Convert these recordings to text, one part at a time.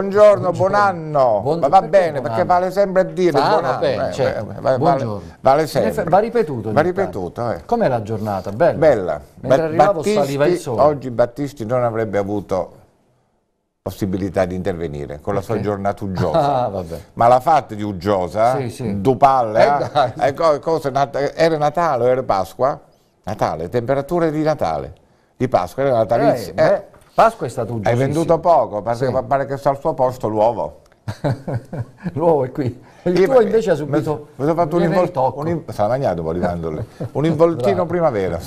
Buongiorno, buon anno. Buon, va bene, buon perché vale sempre a dire ah, buon bene, anno. Eh, certo. va, vale, vale, vale, sempre. Va ripetuto. Va ripetuto. Eh. Com'è la giornata? Bella. Bella. Mentre arrivavo saliva il sole. Oggi Battisti non avrebbe avuto possibilità di intervenire con la okay. sua giornata uggiosa. Ah, vabbè. Ma l'ha fatta di uggiosa, sì, sì. dupalla, eh, eh, eh era Natale, o era Pasqua, Natale, temperature di Natale, di Pasqua, era Natalizia. Eh, Pasqua è stato un giorno. Hai venduto poco, perché sì. pare che sta al suo posto l'uovo. l'uovo è qui. Il Io tuo invece ha subito mi, sono fatto un, involtino. un, in- mangiato, un involtino primavera.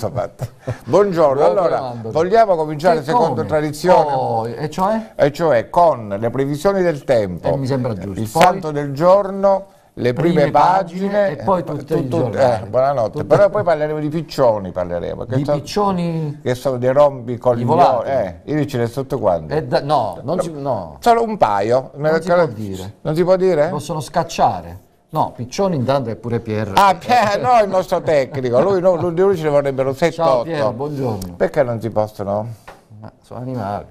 Buongiorno, Buon allora primandolo. vogliamo cominciare che secondo come? tradizione. Oh, e, cioè? e cioè? con le previsioni del tempo, eh, il santo del giorno le prime, prime pagine, pagine, e poi eh, tutto, tutto il eh, buonanotte tutto però poi parleremo di piccioni parleremo che di sono, piccioni che sono dei rombi con i volati eh, io ce ne sotto quanti eh, da, no, non ci, no solo un paio non si può dire non si può dire? possono scacciare No, Piccioni intanto è pure Pierre. Ah, Pierre, no, il nostro tecnico. Lui, no, lui, ce ne vorrebbero 7-8. Ciao Pier, buongiorno. Perché non si possono? Ma sono animali.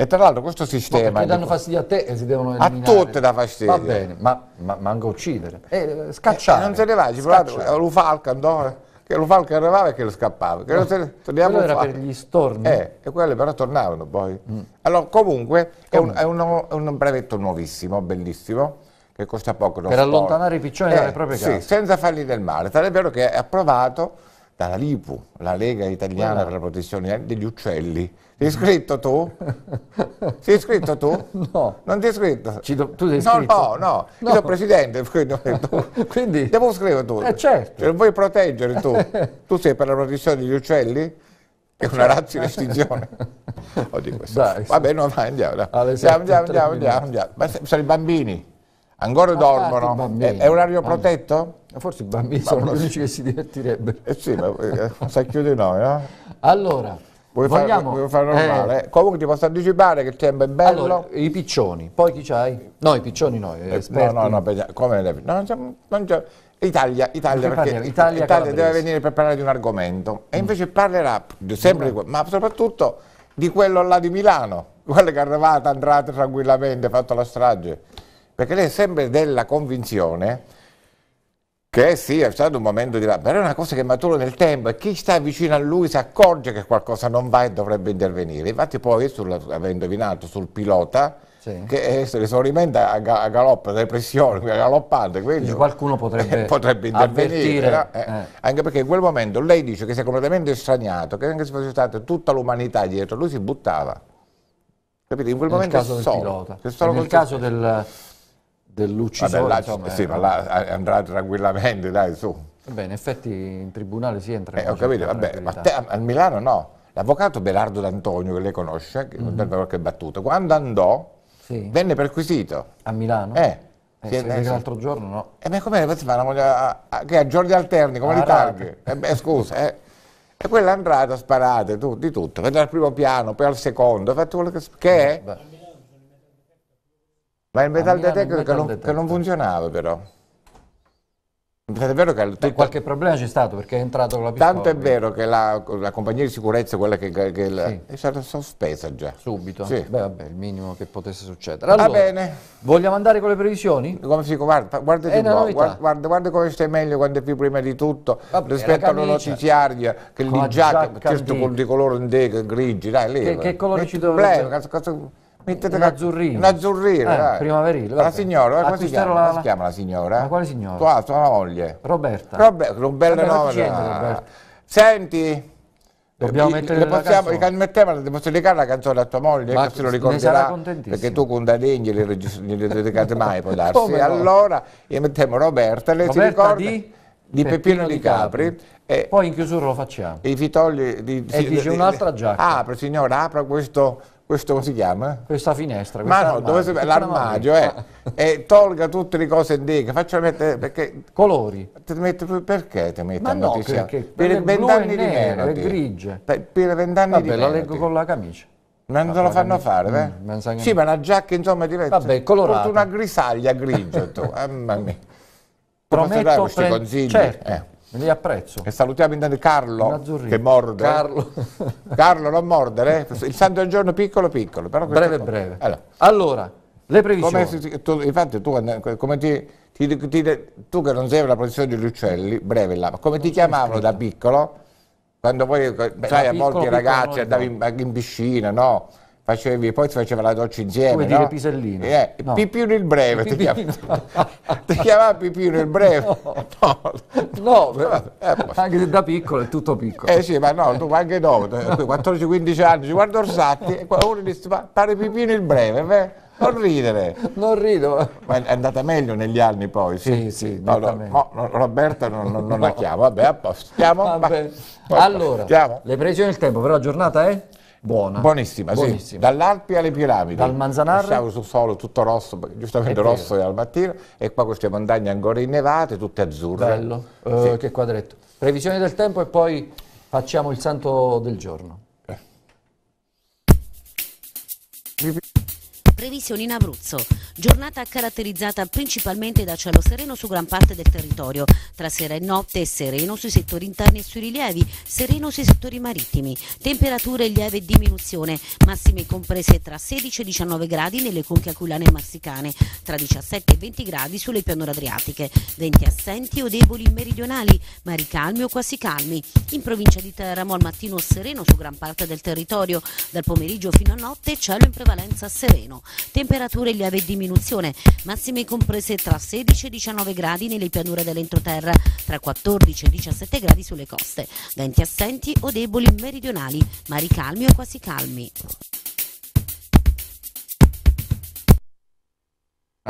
E tra l'altro questo sistema... Ma danno fastidio a te e si devono eliminare. A tutte dà fastidio. Va bene, ma, ma manca uccidere. E, eh, scacciare. E non se ne vai, ci provate, l'Ufalca andò, che l'Ufalca arrivava e che lo scappava. Che no, se, quello era per gli storni. Eh, e quelli però tornavano poi. Mm. Allora comunque è un, è, uno, è un, brevetto nuovissimo, bellissimo, che costa poco. Per sport. allontanare i piccioni eh, dalle proprie case. Sì, senza fargli del male. Tant'è vero che è approvato dalla LIPU, la Lega Italiana per la Protezione degli Uccelli iscritto tu? Sei iscritto tu? No. Non ti sei iscritto? Do, tu sei iscritto? No, no, no. no. Io sono presidente, quindi, devo scrivere tu. Eh certo. Cioè, vuoi proteggere tu? tu sei per la protezione degli uccelli? È una certo. razza in estinzione. Oddio, questo. Dai, Vabbè, no, vai, andiamo. Andiamo, andiamo, andiamo, andiamo, andiamo. Ma sono i bambini. Ancora ah, dormono. Bambini. È, è orario ah. protetto? Eh, forse i bambini ma sono gli unici che si divertirebbero. Eh sì, ma eh, eh, sai chiudere noi, no? Allora, Vuoi Vogliamo? fare, fare normale? Eh. Comunque ti posso anticipare che il tempo è bello. Allora, i piccioni, poi chi c'hai? No, i piccioni no, eh, esperti. No, no, no, per, come le, no, non, c'è, Italia, Italia, perché Italia, Italia, deve venire per parlare di un argomento e mm. invece parlerà sempre di mm. quello, ma soprattutto di quello là di Milano, quello che è arrivata, andrà tranquillamente, fatto la strage, perché lei è sempre della convinzione che sì, è stato un momento di là, però è una cosa che matura nel tempo e chi sta vicino a lui si accorge che qualcosa non va e dovrebbe intervenire. Infatti poi, sul, avendo indovinato, sul pilota, sì. che è eh, l'esaurimento a, ga, a galoppo, depressione, a galoppante, quindi qualcuno potrebbe, eh, potrebbe intervenire, no? eh, eh. anche perché in quel momento lei dice che si è completamente estraniato, che anche se fosse stata tutta l'umanità dietro, lui si buttava. Capito? In quel nel momento caso è solo, del pilota, nel caso del dell'uccisore. Vabbè, là, insomma, sì, ecco. ma là eh, andrà tranquillamente, dai, su. Bene, in effetti in tribunale si entra. Eh, ho capito, vabbè, ma te, a Milano no. L'avvocato Belardo D'Antonio, che lei conosce, che mm-hmm. non qualche battuta, quando andò sì. venne perquisito. A Milano? Eh. Eh, sì, eh, l'altro giorno no. E eh, beh, com'è? A, a, che a giorni alterni, come ah, l'Italia. Eh, scusa, eh. E quella è andata tu, di tutto, per al primo piano, poi al secondo, ha fatto quello che, che è. Beh. Ma il metal detector, che, non, che non funzionava però. è vero che Beh, qualche problema c'è stato perché è entrato con la pistola. Tanto è vero che la, la compagnia di sicurezza, quella che, che, che la, è stata sospesa già. Subito? Sì. Beh, vabbè, il minimo che potesse succedere. Allora, Va bene. Vogliamo andare con le previsioni? Come si guarda, guarda, boh, guarda, guarda, guarda come stai meglio quando è più prima di tutto vabbè, rispetto alla notiziaria che lì giacca, questo di colore grigi, dai, lì. Che, che eh. colore ci dovrebbe? Prego, Mettete un azzurrino. eh, primaverile. Vabbè. La signora, come si chiama? La, come si chiama la signora? Ma quale signora? Tua, tua moglie. Roberta. Roberta, un bel nome. Senti. Dobbiamo mettere le possiamo, la canzone. Mettiamo, dedicare la canzone a tua moglie, Ma che se lo ricorderà, perché tu con D'Alegni le, le dedicate mai, può darsi. No? Allora, io mettiamo Roberta, lei Roberta si ricorda? Di? di Peppino, di Capri, E poi in chiusura lo facciamo i fitogli di, e sì, dice un'altra giacca apre signora apra questo questo come si chiama? Questa finestra. Questa Ma no, dove l'armadio, eh. e tolga tutte le cose in deca, faccia mettere, perché... Colori. Ti metti, perché ti metto Ma no, notizia? perché per vent'anni di meno. Per grigie. Per vent'anni di meno. la leggo con la camicia. Ma non te lo fanno fare, eh? Mm, sì, ma una giacca insomma diventa... Vabbè, colorata. una grisaglia grigia, tu. Mamma mia. Prometto, questi consigli? Certo. Eh. Me Li apprezzo. E salutiamo intanto Carlo che morde. Carlo. Carlo non mordere. Il santo del giorno piccolo piccolo. breve è... breve. Allora, allora le previsioni. Come, tu, infatti tu, come ti, ti, ti, tu, che non sei una professione degli uccelli, breve là, come non ti chiamavano da piccolo? Quando poi, Beh, sai, a molti ragazzi andavi in, in piscina, no? facevi, poi faceva la doccia insieme. Come dire no? Pisellino. Eh, no. Pipino il Breve, ti, chiam- ti chiamava Pipino il Breve? No, no. no eh, anche se da piccolo è tutto piccolo. Eh sì, ma no, tu anche dopo, 14-15 anni, ci guardo Orsatti e uno dice, pare Pipino il Breve, beh. Non ridere. Non rido. Ma è andata meglio negli anni poi, sì? Sì, sì, no, no, no, Roberta non, non, non la chiamo, vabbè, apposta. Allora, stiamo. le previsioni del tempo, però la giornata è? buona. Buonissima, Buonissima. sì. Dall'Alpi alle piramidi. Dal Manzanar. Siamo sul suolo tutto rosso, giustamente rosso al mattino, e qua queste montagne ancora innevate, tutte azzurre. Bello, uh, che quadretto. Previsione del tempo e poi facciamo il santo del giorno. Eh previsioni in Abruzzo. Giornata caratterizzata principalmente da cielo sereno su gran parte del territorio. Tra sera e notte sereno sui settori interni e sui rilievi, sereno sui settori marittimi. Temperature in lieve diminuzione, massime comprese tra 16 e 19 gradi nelle conche aquilane e marsicane, tra 17 e 20 gradi sulle pianure adriatiche. Venti assenti o deboli meridionali, ma ricalmi o quasi calmi. In provincia di Teramo al mattino sereno su gran parte del territorio, dal pomeriggio fino a notte cielo in prevalenza sereno temperature in lieve diminuzione, massime comprese tra 16 e 19 gradi nelle pianure dell'entroterra, tra 14 e 17 gradi sulle coste, venti assenti o deboli meridionali, mari calmi o quasi calmi.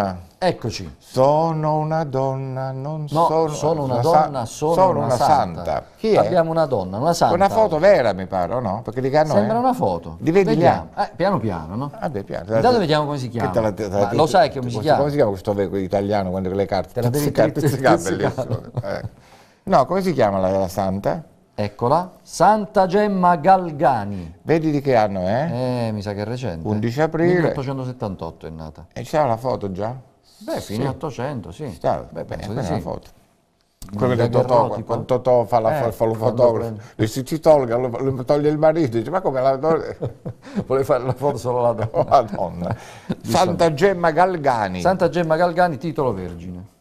Ah. Eccoci. Sono una donna, non no, sono, sono una, una donna, sono, sono, una, una santa. santa. Chi è? Abbiamo una donna, una santa. Una foto vera, mi pare, o no? Perché di Cano Sembra è... una foto. Di vediamo. Eh, piano piano, no? Ah, beh, piano. Intanto te... vediamo come si chiama. Te la, te la, lo sai come si chiama? Come si chiama questo vecchio italiano quando le carte? Te la devi bellissimo. Eh. No, come si chiama la santa? Eccola, Santa Gemma Galgani. Vedi di che anno è? Eh? mi sa che è recente. 11 aprile. 1878 è nata. E c'è la foto già? Beh, fine sì. 800, sì. Sta, Beh, penso beh, di sì. foto. Quello che Totò, quando Totò fa, la, eh, fa lo fotografo, si, si tolga, lo, lo, toglie il marito, dice ma come la donna? Vuole fare la foto solo la donna. la donna. Santa Gemma Galgani. Santa Gemma Galgani, titolo vergine.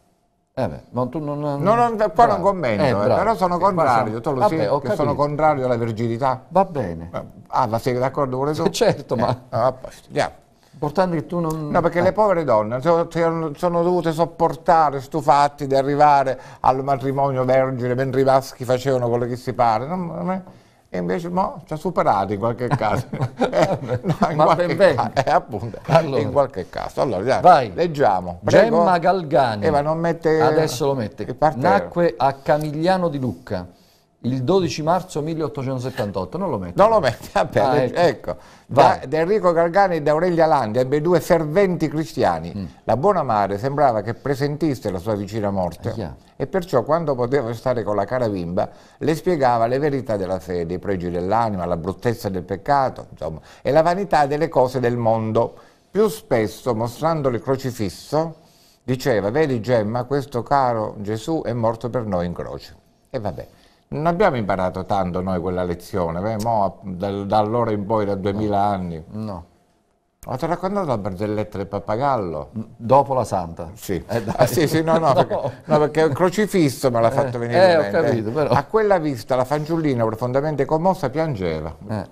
Eh beh, ma tu non... non, non qua non commento, eh, eh, però sono eh, contrario, tu lo vabbè, sai che sono contrario alla virginità. Va bene. Eh, ah, ma sei d'accordo con le tue? Certo, ma... Eh, ah, andiamo. Importante che tu non... No, perché le povere donne sono, sono dovute sopportare, stufate di arrivare al matrimonio vergine, mentre i maschi facevano quello che si pare. Non, non è e invece mo, ci ha superato in qualche caso. eh, no, in Ma qualche ben caso, eh, appunto, allora. in qualche caso. Allora, dai, Vai. leggiamo. Prego. Gemma Galgani. Eh, mette, Adesso lo mette. Nacque a Camigliano di Lucca il 12 marzo 1878, non lo metto. Non lo metto, vabbè, ah, ecco. ecco. Da, da, Enrico Gargani e da Aurelia Landi, ebbe due ferventi cristiani. Mm. La buona madre sembrava che presentisse la sua vicina morte eh, yeah. e perciò quando poteva stare con la cara bimba le spiegava le verità della fede, i pregi dell'anima, la bruttezza del peccato, insomma, e la vanità delle cose del mondo. Più spesso, mostrando il crocifisso, diceva, vedi Gemma, questo caro Gesù è morto per noi in croce. E vabbè. Non abbiamo imparato tanto noi quella lezione, beh, mo, da, da, allora in poi, da 2000 no. anni. No. Ho ti raccontato la barzelletta del pappagallo? Mm, dopo la santa? Sì. Eh, ah, sì, sì, no, no, no. Perché, no perché il crocifisso me l'ha fatto eh, venire eh, in mente. Capito, però. A quella vista la fanciullina profondamente commossa piangeva. Eh.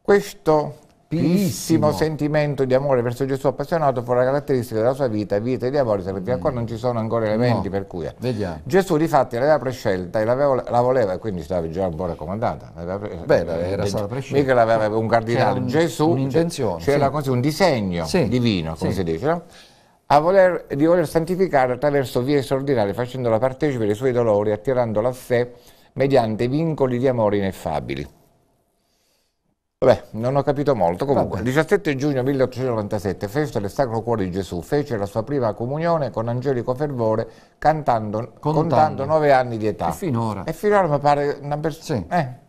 Questo Piccissimo sentimento di amore verso Gesù appassionato fu la caratteristica della sua vita, vita e di amore, se fino mm. qua non ci sono ancora elementi no. per cui... Vediamo. Gesù di fatti l'aveva prescelta e la voleva, e quindi stava già un po' raccomandata. Beh, era eh, stata prescelta. Mica l'aveva un cardinale, un, Gesù... C'era sì. così un disegno sì. divino, come sì. si dice, no? a voler, di voler santificare attraverso vie straordinarie, facendola partecipe dei suoi dolori, attirandola a sé mediante vincoli di amore ineffabili. Vabbè, non ho capito molto. Comunque, Vabbè. 17 giugno 1897, festa del Sacro Cuore di Gesù, fece la sua prima comunione con angelico fervore, cantando, contando nove anni di età. E finora. E finora mi pare una persona. Sì. Eh.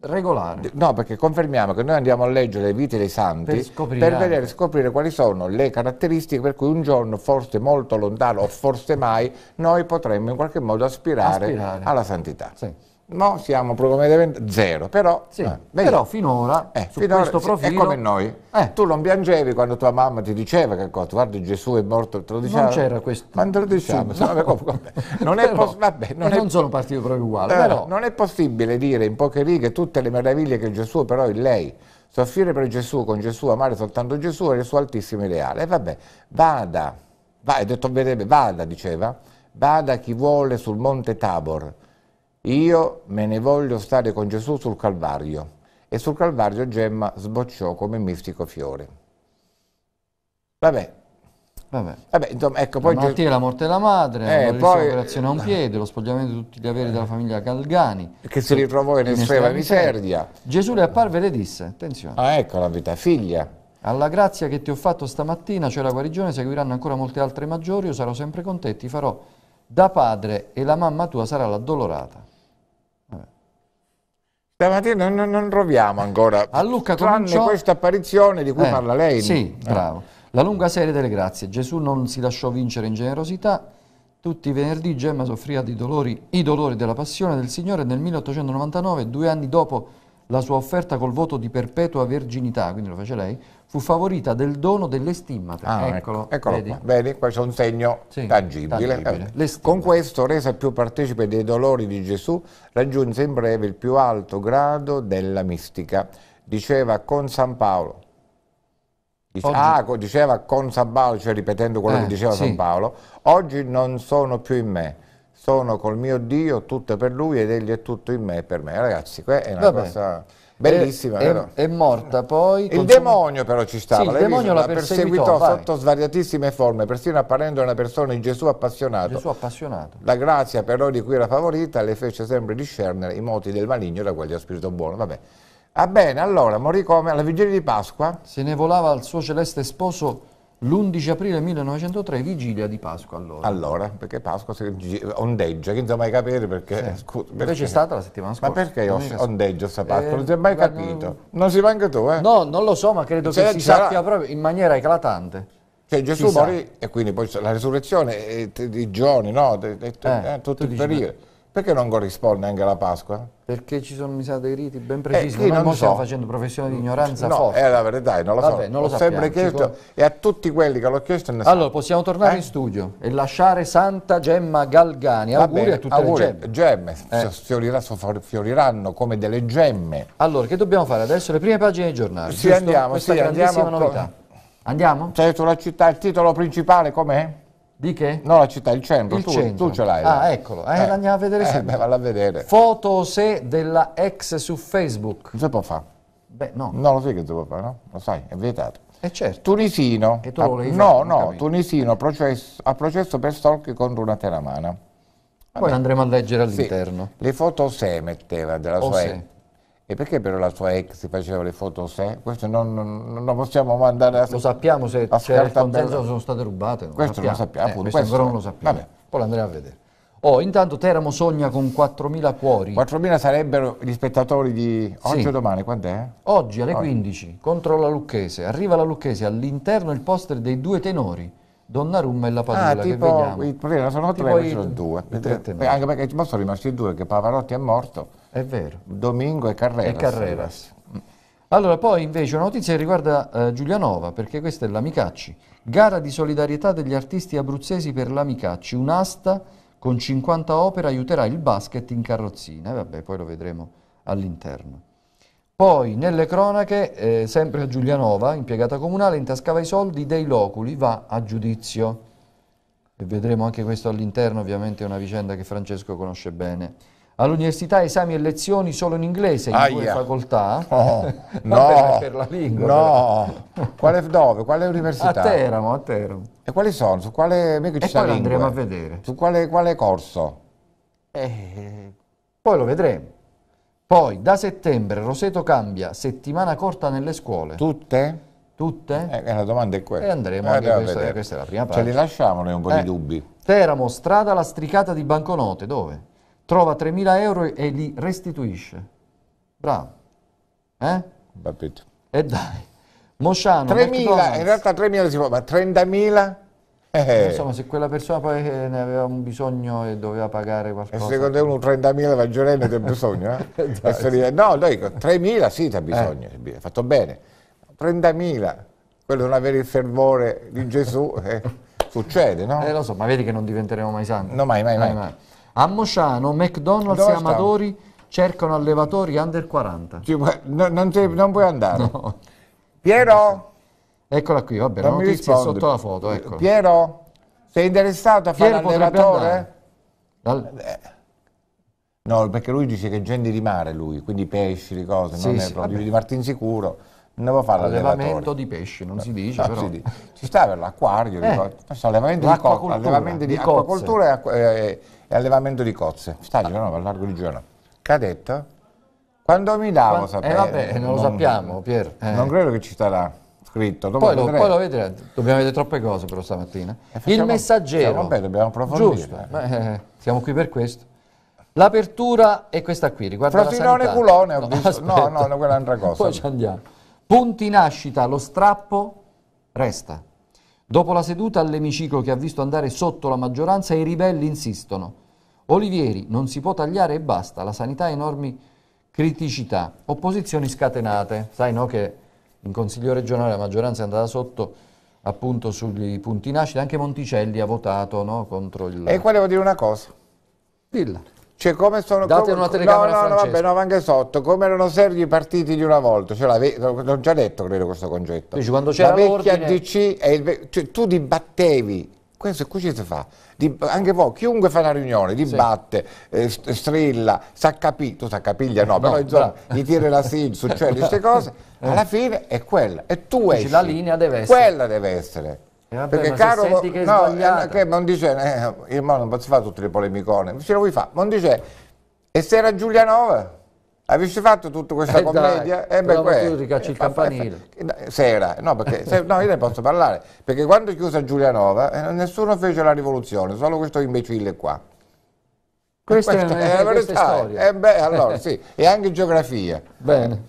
Regolare. No, perché confermiamo che noi andiamo a leggere le vite dei santi per, scoprire, per vedere, scoprire quali sono le caratteristiche per cui un giorno, forse molto lontano o forse mai, noi potremmo in qualche modo aspirare, aspirare. alla santità. Sì. No, siamo probabilmente zero, però, sì, eh, però finora eh, su finora, questo profilo... È come noi, eh. tu non piangevi quando tua mamma ti diceva che cosa, guarda Gesù è morto, te lo diceva... Non c'era questo... Ma te lo diciamo, sì, no. No, come, non, però, pos- vabbè, non, è, non sono partito proprio uguale, eh, però. Non è possibile dire in poche righe tutte le meraviglie che Gesù però in lei, soffrire per Gesù, con Gesù, amare soltanto Gesù era il suo altissimo ideale, e vabbè, vada, va, è detto, vedete, vada, diceva, vada chi vuole sul monte Tabor, io me ne voglio stare con Gesù sul Calvario. E sul Calvario Gemma sbocciò come mistico fiore. Vabbè. Vabbè. Vabbè insomma, ecco, poi la malattia Ges- la morte della madre, eh, la poi... operazione a un piede, lo spogliamento di tutti gli averi della famiglia Galgani. Che si ritrovò in, estrema miseria. Gesù le apparve e le disse, attenzione. Ah ecco la vita, figlia. Alla grazia che ti ho fatto stamattina, cioè la guarigione, seguiranno ancora molte altre maggiori, io sarò sempre con te, ti farò da padre e la mamma tua sarà l'addolorata. Stamattina non, non troviamo ancora, a Luca tranne cominciò... questa apparizione di cui eh, parla lei. Sì, eh. bravo. La lunga serie delle grazie. Gesù non si lasciò vincere in generosità. Tutti i venerdì Gemma soffriva dolori, i dolori della passione del Signore nel 1899, due anni dopo la sua offerta col voto di perpetua verginità, quindi lo fece lei, fu favorita del dono delle stimmate. Ah, ecco, eccolo, eccolo vedi? Qua. vedi, questo è un segno sì, tangibile. tangibile. Eh, con questo, resa più partecipe dei dolori di Gesù, raggiunse in breve il più alto grado della mistica. Diceva con San Paolo, Dice, ah, diceva con San Paolo, cioè ripetendo quello eh, che diceva sì. San Paolo, oggi non sono più in me, sono col mio Dio, tutto per lui ed egli è tutto in me e per me. Ragazzi, questa è una Vabbè. cosa... Bellissima, è, è, morta poi. Il consum... demonio però ci stava, sì, il demonio la, la perseguitò, sotto svariatissime forme, persino apparendo una persona in Gesù appassionato. Gesù appassionato. La grazia però di cui era favorita le fece sempre discernere i moti del maligno da quelli dello spirito buono. Vabbè. Ah bene, allora morì come alla vigilia di Pasqua. Se ne volava al suo celeste sposo l'11 aprile 1903, vigilia di Pasqua allora. Allora, perché Pasqua si ondeggia, che non si mai capire perché... Sì. Scusa, perché? Invece stata la settimana scorsa. Ma perché io ondeggio questa Pasqua? Eh, non si è mai capito. Non... non si manca tu, eh? No, non lo so, ma credo cioè, che si sappia proprio in maniera eclatante. Cioè Gesù morì e quindi poi la risurrezione, è eh, di giorni, no? è, e, eh, eh tutto il periodo. Perché non corrisponde anche alla Pasqua? Perché ci sono, mi sa, dei riti ben eh, precisi. Eh, non so. stiamo facendo professione di ignoranza no, forte. è la verità, non lo Vabbè, so. Non lo sappiamo, sempre chiesto, e a tutti quelli che l'ho chiesto ne Allora, possiamo tornare eh? in studio e lasciare Santa Gemma Galgani. Va auguri bene, a tutte auguri, le gemme. gemme eh. fiorirà, fioriranno come delle gemme. Allora, che dobbiamo fare adesso? Le prime pagine dei giornale, Sì, Questo, andiamo. Questa sì, grandissima andiamo novità. Andiamo? C'è sulla città, il titolo principale com'è? Di che? No, la città, il centro, il tu, centro. tu ce l'hai. Ah, eccolo, eh, eh. andiamo a vedere eh, beh, valla a vedere. Foto se della ex su Facebook. Non si può fare. Beh, no. Non lo sai che si può fare, no? Lo sai, è vietato. Eh certo. Tunisino. E tu lo ah, volevi No, no, capito. Tunisino processo, a processo per stalk contro una teramana. Poi andremo a leggere all'interno. Sì, le foto se metteva della o sua... Se. E perché però la sua ex faceva le foto a sé? Questo non, non, non, possiamo mandare a Lo sappiamo se a c'è il consenso sono state rubate. Non questo lo sappiamo, non lo sappiamo. Eh, questo, questo però non lo sappiamo. Vabbè. Poi lo andremo a vedere. Oh, intanto Teramo sogna con 4.000 cuori. 4.000 sarebbero gli spettatori di oggi sì. o domani, quant'è? Oggi alle 15 oggi. contro la Lucchese. Arriva la Lucchese, all'interno il poster dei due tenori. Donnarumma e la Padula ah, tipo, che vediamo. Il problema sono tipo tre, il, sono due. Il, il, anche perché ma sono rimasti due, che Pavarotti è morto è vero. Domingo e Carreras. E Carreras. Allora, poi invece una notizia che riguarda eh, Giulianova, perché questa è l'Amicacci. Gara di solidarietà degli artisti abruzzesi per l'Amicacci, un'asta con 50 opere aiuterà il basket in carrozzina. E vabbè, poi lo vedremo all'interno. Poi, nelle cronache, eh, sempre a Giulianova, impiegata comunale, intascava i soldi dei loculi, va a giudizio. E vedremo anche questo all'interno, ovviamente è una vicenda che Francesco conosce bene. All'università esami e lezioni solo in inglese in Aia. due facoltà? Oh. No, no, per la lingua. No, quale, dove? Quale università? A Teramo, a Teramo. E quali sono? Su quale... Mica ci e poi andremo a eh? vedere. Su quale, quale corso? Eh, poi lo vedremo. Poi, da settembre, Roseto cambia, settimana corta nelle scuole. Tutte? Tutte? Eh, la domanda è questa. E andremo, eh, anche questa, questa, è la prima parte. Ce li lasciamo noi un po' eh. di dubbi. Teramo, strada lastricata di banconote, dove? trova 3.000 euro e li restituisce. Bravo. Eh? Capito. E dai. Mosciano, 3.000, in realtà 3.000 si può, ma 30.000? Eh. Insomma, se quella persona poi ne aveva un bisogno e doveva pagare qualcosa. E secondo te uno 30.000 va giorno ha bisogno? Eh? dai, no, no, dico 3.000 sì, ti ha bisogno, hai eh. fatto bene. 30.000, quello non avere il fervore di Gesù, eh, succede, no? Eh, lo so, ma vedi che non diventeremo mai santi. No, mai, mai, mai. mai. mai. A Mosciano, McDonald's Dove e Amatori stavo? cercano allevatori under 40. Sì, no, non, non, puoi andare. No. Piero? Eccola qui, vabbè, non la notizia rispondo. sotto la foto. Eccola. Piero, sei interessato a Piero fare allevatore? Dal... No, perché lui dice che è gente di mare lui, quindi pesci, le cose, sì, non sì, è proprio di Martin Sicuro. Non devo fare l'allevamento di pesci, non si dice no, ah, però. Si dice. Ci sta per l'acquario, eh, allevamento di, allevamento di, di acquacoltura e, acqu- eh, e allevamento di cozze, sta no, ah. Genova, a largo di giorno. che ha detto, quando mi davo sapere... Eh vabbè, non, non lo sappiamo, Pier. Eh. Non credo che ci sarà scritto. Dopo poi, lo, poi lo vedremo, dobbiamo vedere troppe cose però stamattina. Eh, facciamo, Il messaggero. Vabbè, dobbiamo approfondire. Giusto, Beh, eh, siamo qui per questo. L'apertura è questa qui, riguarda Frosinone la culone ho visto. Aspetta. No, no, quella è un'altra cosa. Poi ci andiamo. Punti nascita, lo strappo resta. Dopo la seduta all'emiciclo che ha visto andare sotto la maggioranza, i ribelli insistono. Olivieri, non si può tagliare e basta, la sanità ha enormi criticità. Opposizioni scatenate. Sai no che in Consiglio regionale la maggioranza è andata sotto appunto sui punti nascita, anche Monticelli ha votato no, contro il... E qua devo dire una cosa. Dilla. Cioè come sono... Date come, una telecamera No, no, no, vabbè, no, anche sotto, come erano servi i partiti di una volta, cioè l'ho già detto credo questo concetto. Dici, quando c'era la vecchia DC, il, cioè, tu dibattevi questo qui ci si fa, di, anche voi, chiunque fa una riunione, dibatte, sì. eh, strilla, sa capire, tu sa capiglia no, no però insomma, gli tira la SIG, succede cioè, queste cose, eh. alla fine è quella, e tu esci. La linea deve essere. Quella deve essere. Eh, vabbè, perché caro che no, eh, che Mondice eh, io non posso fare tutte le polemicone ce lo vuoi fare Mondice e se era Giulianova avessi fatto tutta questa eh commedia dai, eh beh questo ricacci il campanile sera no perché se, no io ne posso parlare perché quando è chiusa Giulianova eh, nessuno fece la rivoluzione solo questo imbecille qua questa, questa è, è, la verità. È eh beh, allora, sì, e anche geografia. Bene.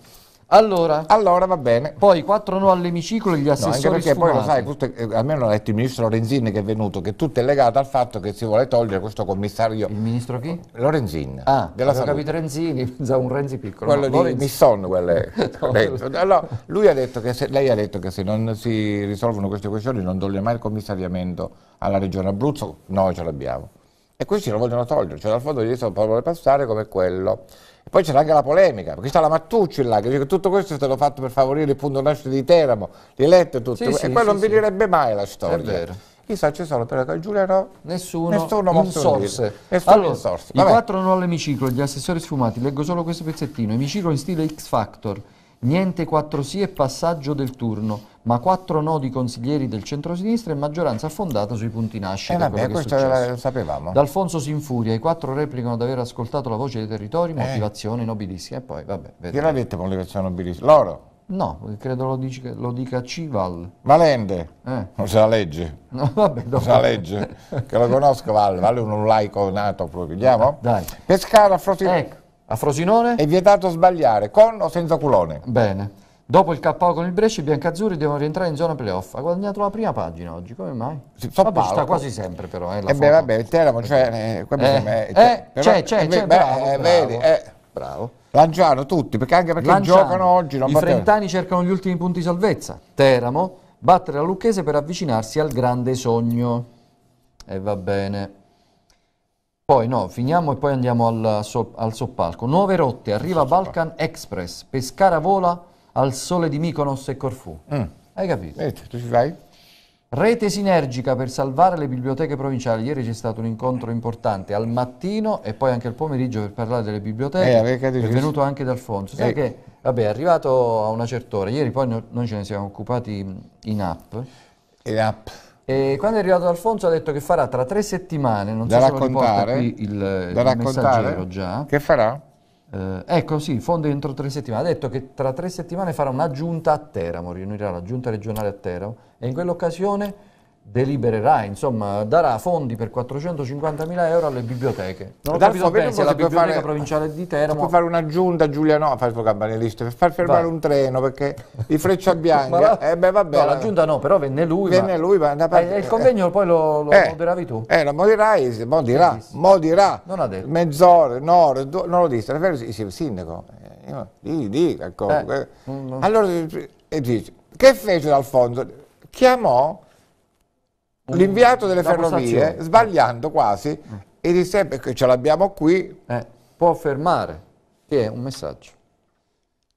Allora, allora, va bene. Poi 4 no all'emiciclo e gli assessori no, perché sfumati. poi lo sai, tutto, almeno l'ha detto il ministro Lorenzin che è venuto, che tutto è legato al fatto che si vuole togliere questo commissario. Il ministro chi? Lorenzin. Ah, della avevo capito Renzini, pensavo un Renzi piccolo. Quello no, di Misson, quelle... no, allora, lui ha detto che se, lei ha detto che se non si risolvono queste questioni non toglie mai il commissariamento alla regione Abruzzo, noi ce l'abbiamo. E questi lo vogliono togliere, cioè dal fondo di risorse lo passare come quello. Poi c'era anche la polemica, perché c'è la Mattucci là, che dice che tutto questo è stato fatto per favorire il punto nascita di Teramo, di Letto e tutto. Sì, e sì, poi sì, non finirebbe mai la storia. Chissà ci sono, però Giulia ecco, Giuliano Nessuno, nessuno in Nessuno allora, in source. I quattro no all'emiciclo, gli assessori sfumati, leggo solo questo pezzettino. Emiciclo in stile X Factor, niente quattro sì e passaggio del turno ma quattro nodi consiglieri del centro-sinistra e maggioranza affondata sui punti nascita. Eh vabbè, questo lo sapevamo. D'Alfonso si infuria, i quattro replicano di aver ascoltato la voce dei territori, eh. motivazione eh. nobilissima. E poi, vabbè. Vedremo. Che l'avete motivazione nobilissima? Loro? No, credo lo, dice, lo dica Cival. Valende, eh. non se la legge. No, vabbè, dopo. Non se la legge, che lo conosco Val, Vale un laico nato proprio, vediamo. Dai. Pescare Frosinone. Ecco, a Frosinone. È vietato sbagliare, con o senza culone. Bene. Dopo il KO con il Brescia, i biancazzurri devono rientrare in zona playoff. Ha guadagnato la prima pagina oggi, come mai? Sì, vabbè, sta quasi sempre però. Eh, la eh beh, vabbè, il Teramo, cioè, eh, eh, eh. Eh, cioè, eh, c'è, c'è, c'è, beh, bravo, eh, bravo, vedi, eh, bravo. Lanciano tutti, perché anche perché Lanciano. giocano oggi. Non I battevano. frentani cercano gli ultimi punti di salvezza. Teramo, battere la Lucchese per avvicinarsi al grande sogno. E va bene. Poi no, finiamo e poi andiamo al, al soppalco. Nuove rotte, arriva Balkan Express, Pescara vola al sole di Mykonos e Corfù. Mm. Hai capito? Eh, tu ci vai? Rete sinergica per salvare le biblioteche provinciali. Ieri c'è stato un incontro importante al mattino e poi anche al pomeriggio per parlare delle biblioteche. Eh, è venuto anche D'Alfonso. Sai eh. che, vabbè, è arrivato a una certa ora. Ieri poi no, noi ce ne siamo occupati in app. In app. E quando è arrivato D'Alfonso ha detto che farà tra tre settimane, non da so se lo riporta qui il, il messaggero già. Che farà? Eh, ecco, sì, il fondo entro tre settimane. Ha detto che tra tre settimane farà un'aggiunta a Teramo, riunirà la giunta regionale a Teramo e in quell'occasione delibererà, insomma, darà fondi per 450 mila euro alle biblioteche. Non ho capito so, bene se la biblioteca fare, provinciale di Teramo... Può fare una giunta Giuliano, fare il campanellista, per far fermare va. un treno, perché di freccia bianca... la, eh beh, vabbè, no, la giunta no, però venne lui. Venne ma, lui, ma... Eh, il convegno poi lo, lo eh, moderavi tu. Eh, lo moderai, mo dirà, mo dirà. Non ha detto. Mezz'ora, un'ora, non lo disse, il sindaco. Eh, io, di, ecco. eh, allora, e dice, che fece D'Alfonso? Chiamò l'inviato delle ferrovie, sbagliando quasi, mm. e disse perché ce l'abbiamo qui. Eh, può fermare, che è un messaggio.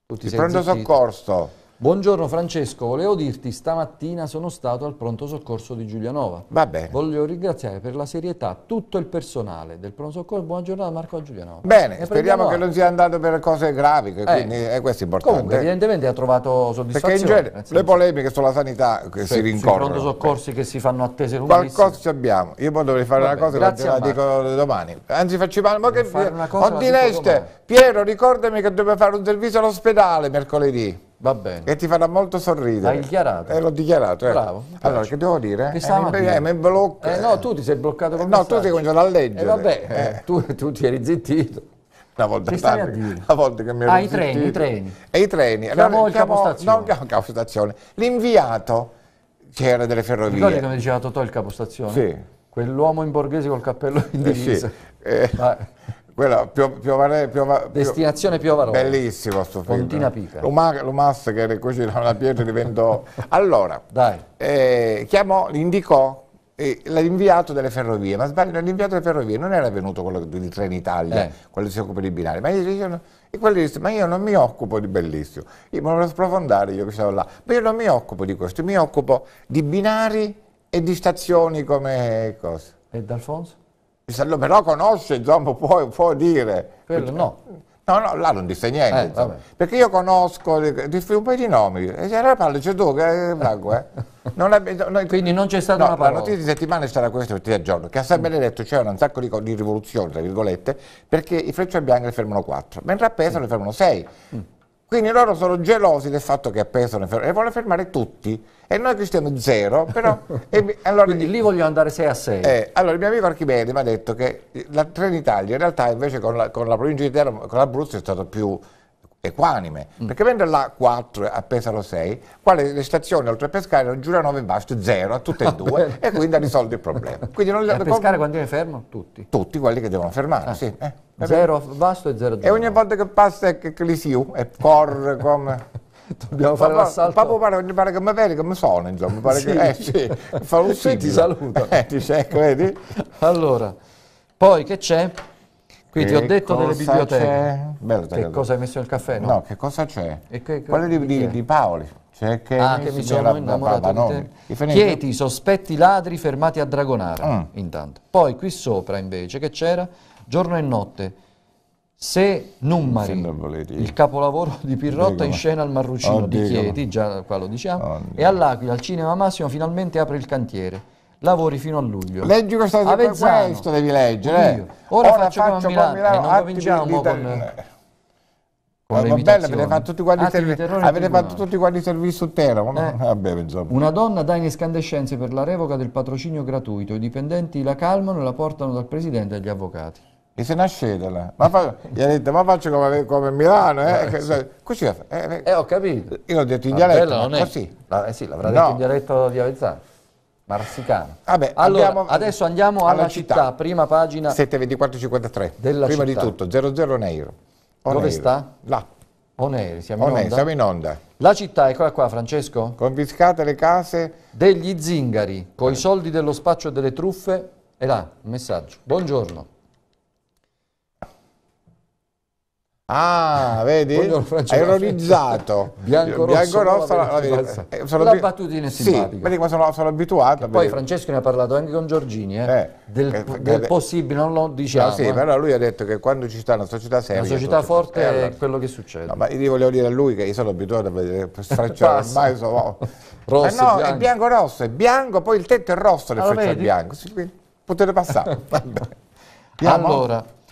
Tu ti Il pronto soccorso Buongiorno Francesco, volevo dirti stamattina sono stato al pronto soccorso di Giulianova. Va bene. Voglio ringraziare per la serietà tutto il personale del pronto soccorso. Buona giornata Marco a Giulianova. Bene, ne speriamo che non sia andato per cose gravi, eh. quindi eh, questo è importante. Comunque evidentemente ha trovato soddisfazione. Perché in genere le polemiche sulla sanità che eh, sì, si rincorrono. I pronto soccorsi che si fanno attese lunghissime. Qualcosa abbiamo, io poi dovrei fare Va una cosa che la dico domani. Anzi facciamo, ma che... Fare una cosa, ho Piero ricordami che dobbiamo fare un servizio all'ospedale mercoledì. Va bene. E ti farà molto sorridere. L'hai dichiarato. Eh, l'ho dichiarato. Eh. Bravo. Allora, che devo dire? Che eh, mi, eh, blocco. Eh, no, tu ti sei bloccato con eh, No, tu sei cominciato a leggere. Eh, vabbè, eh, eh. tu, tu ti eri zittito. Una volta, che tardi, una volta che mi ero Ah, i treni, i treni. E i treni. Chiamò allora, il capostazione. No, capostazione. L'inviato c'era delle ferrovie. Ricordi come diceva Totò il capostazione? Sì. Quell'uomo in borghese col cappello in eh, divisa. sì. Ah. Quella Pio, Piovare, Piova, Pio, Destinazione Piovarone. Bellissimo sto film. Pontina Pica. Lo, massacre che cucinò la pietra diventò... allora, eh, chiamò, indicò l'inviato delle ferrovie, ma sbaglio, l'inviato delle ferrovie non era venuto quello di Trenitalia, eh. quello che si occupa di binari, ma io, e quello disse, ma io non mi occupo di bellissimo, io me volevo sprofondare io che stavo là, ma io non mi occupo di questo, mi occupo di binari e di stazioni come eh, cose. E D'Alfonso? se lo però conosce, insomma, può, può dire. Quello no. No, no, là non disse niente. Eh, perché io conosco un paio di nomi. E se ne parli, c'è tu, che Franco, eh? eh. non è, no, Quindi non c'è stata no, una parola. La notizia di settimana è stata questa tutti i giorni, che a San mm. Benedetto c'erano un sacco di, di, rivoluzioni, tra virgolette, perché i freccia bianchi ne fermano quattro, mentre a Pesaro ne fermano sei. Mm. Quindi loro sono gelosi del fatto che appesano e vuole fermare tutti e noi che stiamo zero. Però, e, allora, Quindi lì voglio andare 6 a 6. Eh, allora il mio amico Archimede mi ha detto che la Trenitalia in realtà invece con la, con la provincia di Teramo, con l'Abruzzo è stato più equanime, mm. perché mentre la 4 a Pesaro 6, qua le, le stazioni oltre a pescare giù la 9 in basso zero a tutte e due e quindi ha risolto il problema. Quindi non, e a pescare con... quando ne fermo? Tutti. Tutti quelli che devono fermare, ah. sì. Eh. Eh zero Vasto e zero Giovanni. E ogni volta che passa è che Ecclesiu e corre come... Dobbiamo fare l'assalto. Papà pare, mi pare che mi vede come sono, insomma. Mi pare sì. che, eh, sì, fa un sì, ti saluto. Eh, ti cerco, vedi? Allora, poi che c'è? Qui ti ho detto delle biblioteche. Bello, che cosa hai messo nel caffè? No, no che cosa c'è? Quello di, di, di Paoli. Cioè che ah, che mi sono innamorato di te. Chieti, sospetti ladri fermati a Dragonara, mm. intanto. Poi qui sopra invece che c'era? giorno e notte. Se Nummari, Se il capolavoro di Pirrotta, Dico, in scena al Marrucino oh, di Chieti, già qua lo diciamo, oh, e all'Aquila, al Cinema Massimo, finalmente apre il cantiere. Lavori fino a luglio. Leggi questo, Avezzano, questo devi leggere. Eh. Ora, Ora faccio, faccio come a Milano, Milano e non cominciamo con... Con eh, ah, bello, avete fatto tutti quanti i servizi su terra. Eh. eh. Vabbè, Una donna dà in escandescenze per la revoca del patrocinio gratuito. I dipendenti la calmano e la portano dal presidente agli avvocati e se nasce Ma fa, gli ha detto, ma faccio come, come Milano, eh? eh sì. Così eh, eh, eh, ho capito. Io l'ho detto in ah, dialetto, non così. La, eh sì, l'avrà no. detto in dialetto di Avezzano. Marsicano. Vabbè, allora, abbiamo, adesso andiamo alla, alla città. città. prima pagina 724-53. 72453. Prima città. di tutto, 00 Neiro. Oneiro. Dove sta? Là. Oneri, siamo in onda. Siamo in onda. La città, eccola qua Francesco. Confiscate le case degli zingari, con i eh. soldi dello spaccio e delle truffe. E là, un messaggio. Buongiorno. Ah, vedi? Hai ironizzato. Bianco, rosso, la, la, eh, sono la battutina è simpatica. Sì, vedi sono, sono abituato. Poi Francesco ne ha parlato anche con Giorgini, eh, eh, del, che, eh, eh, del, possibile, non lo diciamo. No, sì, però lui ha detto che quando ci sta una società seria... Una società forte è allora, quello che succede. No, ma io volevo dire a lui che io sono abituato a vedere stracciare, ormai sono... rosso, no, bianco. è bianco-rosso, è bianco, poi il tetto è rosso, le allora, frecce è bianco. Potete passare. Allora...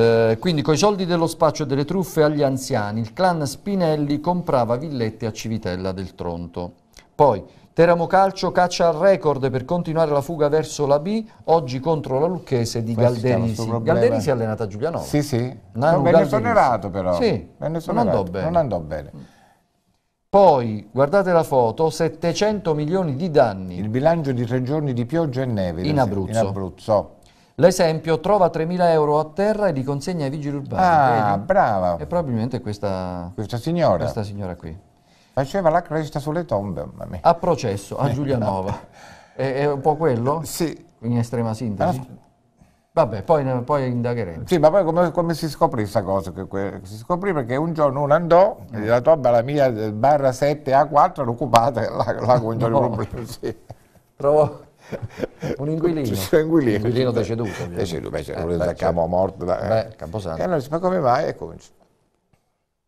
Eh, quindi coi soldi dello spaccio e delle truffe agli anziani, il clan Spinelli comprava villette a Civitella del Tronto. Poi Teramo Calcio caccia al record per continuare la fuga verso la B, oggi contro la Lucchese di Questo Galdenisi. Galdenisi è allenata a Giulianova. Sì, sì. Nanu no, venne esonerato però. Sì, esonerato. Non, andò non andò bene. Poi, guardate la foto, 700 milioni di danni. Il bilancio di tre giorni di pioggia e neve. In Abruzzo. In Abruzzo. L'esempio, trova 3.000 euro a terra e li consegna ai vigili urbani. Ah, vedi? brava. E probabilmente questa, questa, signora. questa signora qui. Faceva la cresta sulle tombe. Mamma A processo, a Giulianova. è, è, un po' quello? Sì. In estrema sintesi? Allora, ah. Vabbè, poi, poi, indagheremo. Sì, ma poi come, come si scoprì questa cosa? Che, que, si scoprì perché un giorno uno andò, mm. la tomba, la mia barra 7A4 l'occupata, la, la con no. Sì. Trovò, un inquilino. Un inquilino. Un inquilino deceduto. Deceduto, beh, cioè, eh, beh, certo. morto da eh. beh, Camposanto. E allora dice, ma come mai? E,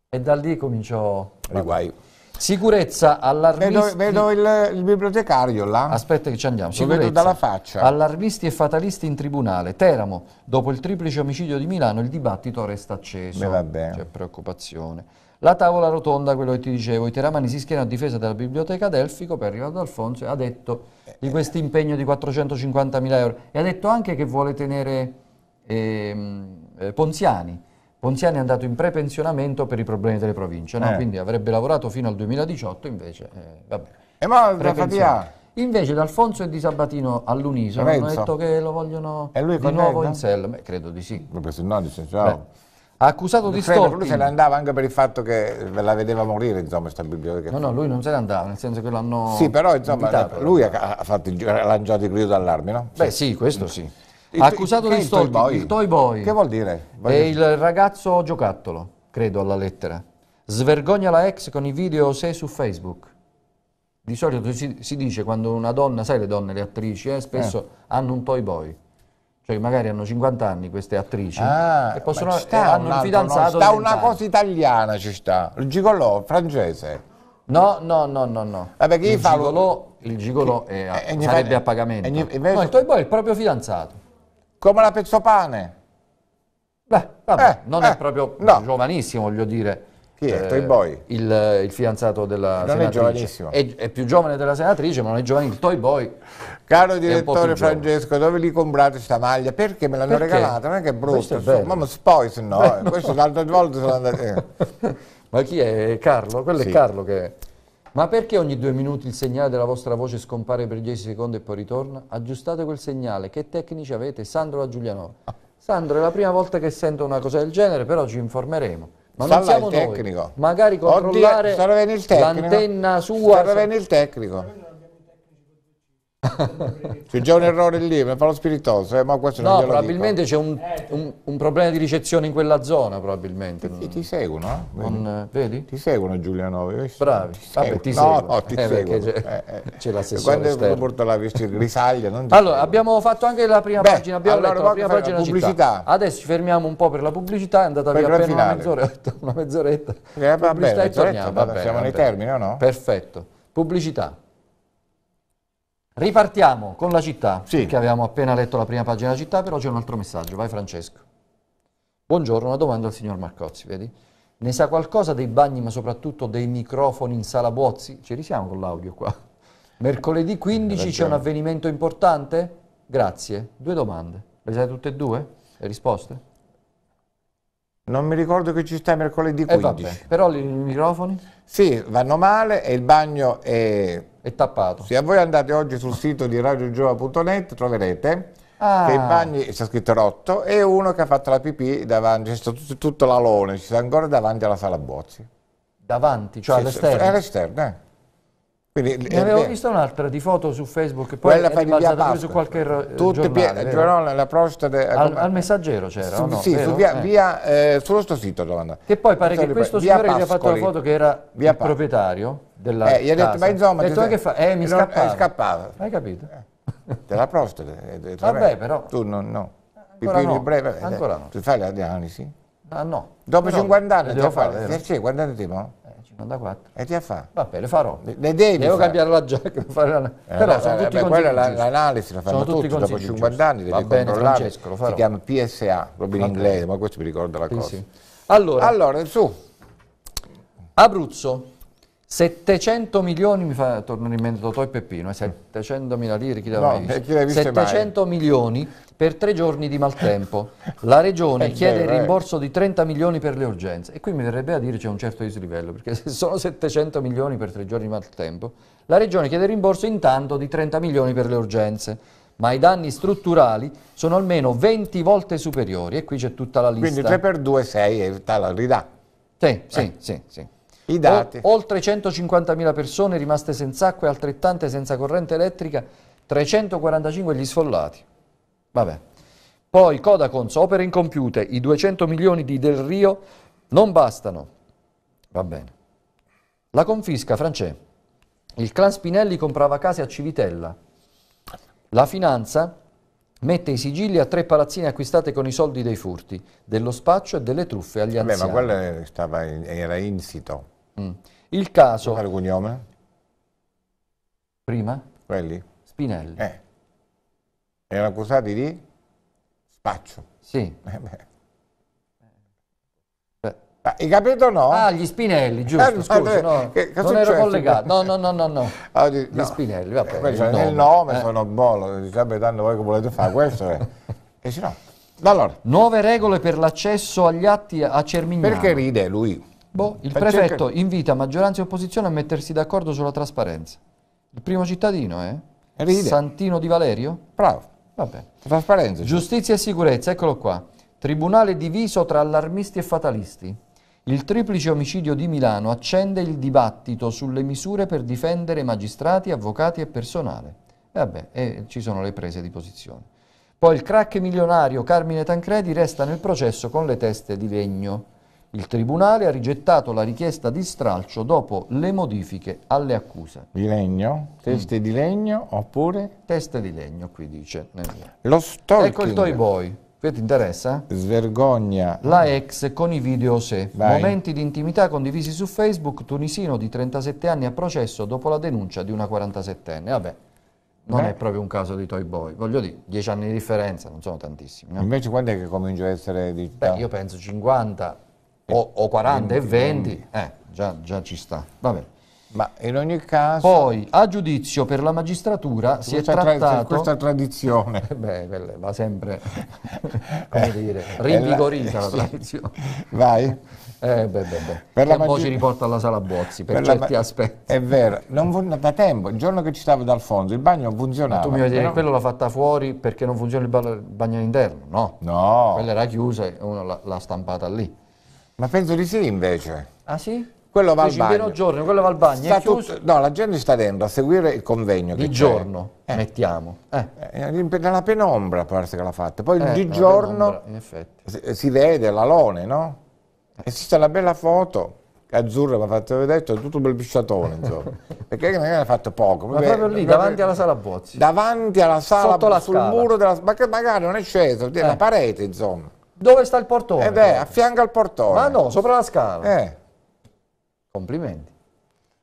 e da lì cominciò... Riguaio. Sicurezza allarmisti... Vedo, vedo il, il, bibliotecario là. Aspetta che ci andiamo. Sicurezza, Lo vedo dalla faccia. Allarmisti e fatalisti in tribunale. Teramo, dopo il triplice omicidio di Milano, il dibattito resta acceso. Beh, vabbè. C'è preoccupazione. La tavola rotonda, quello che ti dicevo, i teramani si schierano a difesa della biblioteca Delfico per Rivado Alfonso e ha detto di questo impegno di 450.000 euro e ha detto anche che vuole tenere ehm, eh, Ponziani. Ponziani è andato in prepensionamento per i problemi delle province, no? eh. quindi avrebbe lavorato fino al 2018 invece. Eh, vabbè. E eh, ma via. Invece D'Alfonso e Di Sabatino all'unisono hanno detto che lo vogliono di contenta? nuovo in sella. Credo di sì. Perché se no dice ciao. Beh ha accusato di stalking. Lui se ne andava anche per il fatto che ve la vedeva morire, insomma, sta biblioteca. No, no, lui non se ne andava, nel senso che l'hanno. Sì, però insomma, invitato, lui ha, ha, fatto, ha, lanciato il grido d'allarme, no? Beh, sì, questo sì. ha accusato di stalking, toy il toy boy. Che vuol dire? Voglio... È il ragazzo giocattolo, credo alla lettera. Svergogna la ex con i video sé su Facebook. Di solito si, si, dice quando una donna, sai le donne, le attrici, eh, spesso eh. hanno un toy boy. Cioè magari hanno 50 anni queste attrici ah, e possono, sta hanno un altro, fidanzato. No, sta una cosa italiana ci sta, il gigolò francese. No, no, no, no, no. Vabbè, che il, gigolò, lo... il gigolò che... è, eh, e sarebbe fa... a pagamento. E gli... invece... No, il toy boy è il proprio fidanzato. Come la pezzo pane Beh, vabbè, eh, non eh, è proprio no. giovanissimo, voglio dire. Chi è? Eh, Toy Boy? Il, il fidanzato della non senatrice. Non è giovanissimo. È, è, più giovane della senatrice, ma non è giovane il Toy Boy. Caro direttore Francesco, dove li comprate questa maglia? Perché me l'hanno regalata? Non è che è brutto. ma non spoils no. Questo l'altra volta sono andato... Eh. ma chi è? Carlo? Quello sì. è Carlo che... Ma perché ogni due minuti il segnale della vostra voce scompare per 10 secondi e poi ritorna? Aggiustate quel segnale. Che tecnici avete? Sandro da Giulianova. Sandro, è la prima volta che sento una cosa del genere, però ci informeremo. Ma non siamo il tecnico. Magari controllare l'antenna sua. Sarà il tecnico. C'è già un errore lì, ma fa lo spiritoso. Eh, ma questo no, non probabilmente c'è un, un, un, problema di ricezione in quella zona, probabilmente. Ti, ti seguono, eh? Con, vedi? Ti seguono Giuliano. Bravi. Ti Vabbè, ah, ti seguono. No, no, ti eh, seguono. C'è, eh, eh. l'assessore Quando porto la risaglia, non ti Allora, seguono. abbiamo fatto anche la prima Beh, pagina, abbiamo allora, letto la prima pagina pubblicità. Città. Adesso ci fermiamo un po' per la pubblicità, è andata per via appena una mezz'oretta. Una mezz'oretta. Eh, va bene, torniamo. Siamo nei termini o no? Perfetto. Pubblicità. Ripartiamo con la città, sì. che avevamo appena letto la prima pagina della città, però c'è un altro messaggio, vai Francesco. Buongiorno, una domanda al signor Marcozzi, vedi? Ne sa qualcosa dei bagni, ma soprattutto dei microfoni in sala Bozzi? Ci risiamo con l'audio qua. Mercoledì 15 c'è un avvenimento importante? Grazie. Due domande. Le sai tutte e due? Le risposte? Non mi ricordo che ci stai mercoledì 15. Eh vabbè, però i microfoni? Sì, vanno male e il bagno è è tappato. Se voi andate oggi sul sito di radiogiova.net troverete ah. che in bagni, c'è scritto rotto e uno che ha fatto la pipì davanti, c'è tutto, tutto l'alone, ci sta ancora davanti alla sala Bozzi. Davanti, cioè all'esterno? All'esterno, eh. Quindi, ne avevo visto un'altra di foto su Facebook, poi quella è passata su qualche Tutte giornale. Giornale, la prostate, eh, al, al, messaggero c'era, su, no? Sì, su via, eh. via eh, sullo sto sito domanda. Che poi pare che questo via signore Pascoli. che gli ha fatto la foto che era via il Pascoli. proprietario della eh, gli ha detto, casa. ma insomma... Ha detto, cioè, che fa? Eh, mi eh, non, scappava. scappava. Hai capito? Eh, della prostata. Eh, Vabbè, però... Tu non, no. Ancora no. Breve, ancora no. Tu fai la dialisi? Ah, no. Dopo 50 anni, devo fare. Sì, 50 anni 84. E ti ha fatto? Vabbè, le farò. Le, le devi Devo fare. cambiare la giacca. Fare una... eh, Però sono eh, tutti beh, quella l'analisi la fanno tutti, tutti dopo 50 giusti. anni. Va bene, Francesco, lo farò. Si chiama PSA, proprio in inglese, ma questo mi ricorda la sì, cosa. Sì. Allora, allora, su. Abruzzo, 700 milioni, mi fa tornare in mente Totò e Peppino, 700 eh, mila lire, chi l'aveva no, visto? Eh, chi 700 mai? milioni per tre giorni di maltempo. La regione eh, chiede eh, il rimborso eh. di 30 milioni per le urgenze. E qui mi verrebbe a dire c'è un certo dislivello, perché se sono 700 milioni per tre giorni di maltempo, la regione chiede il rimborso intanto di 30 milioni per le urgenze. Ma i danni strutturali sono almeno 20 volte superiori e qui c'è tutta la lista. Quindi 3 per 2, 6 e te la ridà. Sì, eh. sì, sì, sì. I dati. O, oltre 150.000 persone rimaste senza acqua e altrettante senza corrente elettrica, 345 gli sfollati. Vabbè. Poi Codacons, opere incompiute, i 200 milioni di Del Rio non bastano. Va bene. La confisca, Francè. Il clan Spinelli comprava case a Civitella. La finanza mette i sigilli a tre palazzine acquistate con i soldi dei furti, dello spaccio e delle truffe agli anziani. ma quello stava in, era insito. Mm. Il caso... Qual è il cognome? Prima? Quelli? Spinelli. Eh erano accusati di spaccio. Sì. Eh beh. Beh. Ah, capito no? Ah, gli Spinelli, giusto, eh, scusa, eh, no, che, che non ero collegato. No, no, no, no, no. Ah, Oggi, gli no. Spinelli, vabbè. Eh, cioè, nome, nel nome, sono bollo, diciamo, tanto voi che volete fare, questo è... E dice no. Allora. Nuove regole per l'accesso agli atti a Cermignano. Perché ride lui? Boh, il Perché prefetto cerca... invita maggioranza e opposizione a mettersi d'accordo sulla trasparenza. Il primo cittadino è? Eh? Ride. Santino Di Valerio? Bravo. Vabbè. Giustizia e sicurezza, eccolo qua. Tribunale diviso tra allarmisti e fatalisti. Il triplice omicidio di Milano accende il dibattito sulle misure per difendere magistrati, avvocati e personale. E vabbè, e ci sono le prese di posizione. Poi il crack milionario Carmine Tancredi resta nel processo con le teste di legno. Il Tribunale ha rigettato la richiesta di stralcio dopo le modifiche alle accuse. Di legno? Teste mm. di legno oppure? Teste di legno, qui dice. Lo stalking. Ecco il toy boy. Questo ti interessa? Svergogna. La ex con i video se. Vai. Momenti di intimità condivisi su Facebook, tunisino di 37 anni a processo dopo la denuncia di una 47enne. Vabbè, non Beh. è proprio un caso di Toy Boy, voglio dire, 10 anni di differenza, non sono tantissimi. No? Invece quando è che comincia a essere di... Beh, io penso 50, o, o 40 20, e 20, eh, già, già, ci sta. Va bene. Ma in ogni caso... Poi, a giudizio per la magistratura si è trattato... Tra, questa tradizione... Beh, va sempre, come dire, rinvigorita la, la tradizione. Vai. Eh, beh, beh, beh. Per la poi ci riporta alla sala Bozzi per, per certi aspetti. È vero, non, da tempo, il giorno che ci stavo dal fondo, il bagno non funzionava. Ma tu mi vedi, però... quello l'ha fatta fuori perché non funziona il bagno, il bagno interno, no? No. Quella era chiusa e uno l'ha stampata lì. Ma penso di sì invece. Ah sì? Quello va al bagno. Il giorno, quello va al bagno. è Tutto, no, la gente sta dentro a seguire il convegno. Di giorno, eh. mettiamo. Eh. Eh, nella penombra parece che l'ha fatta. Poi eh, di giorno penombra, si, si, vede l'alone, no? E si sta una bella foto. Azzurra mi ha fatto vedere, tutto un bel pisciatone, insomma. Perché magari ha fatto poco. Ma proprio lì, davanti alla sala Bozzi. Davanti alla sala, Sotto sul scala. muro della... Ma che magari non è sceso, è eh. la parete, insomma. Dove sta il portone? Eh beh, a fianco al portone. Ma no, sopra la scala. Eh. Complimenti.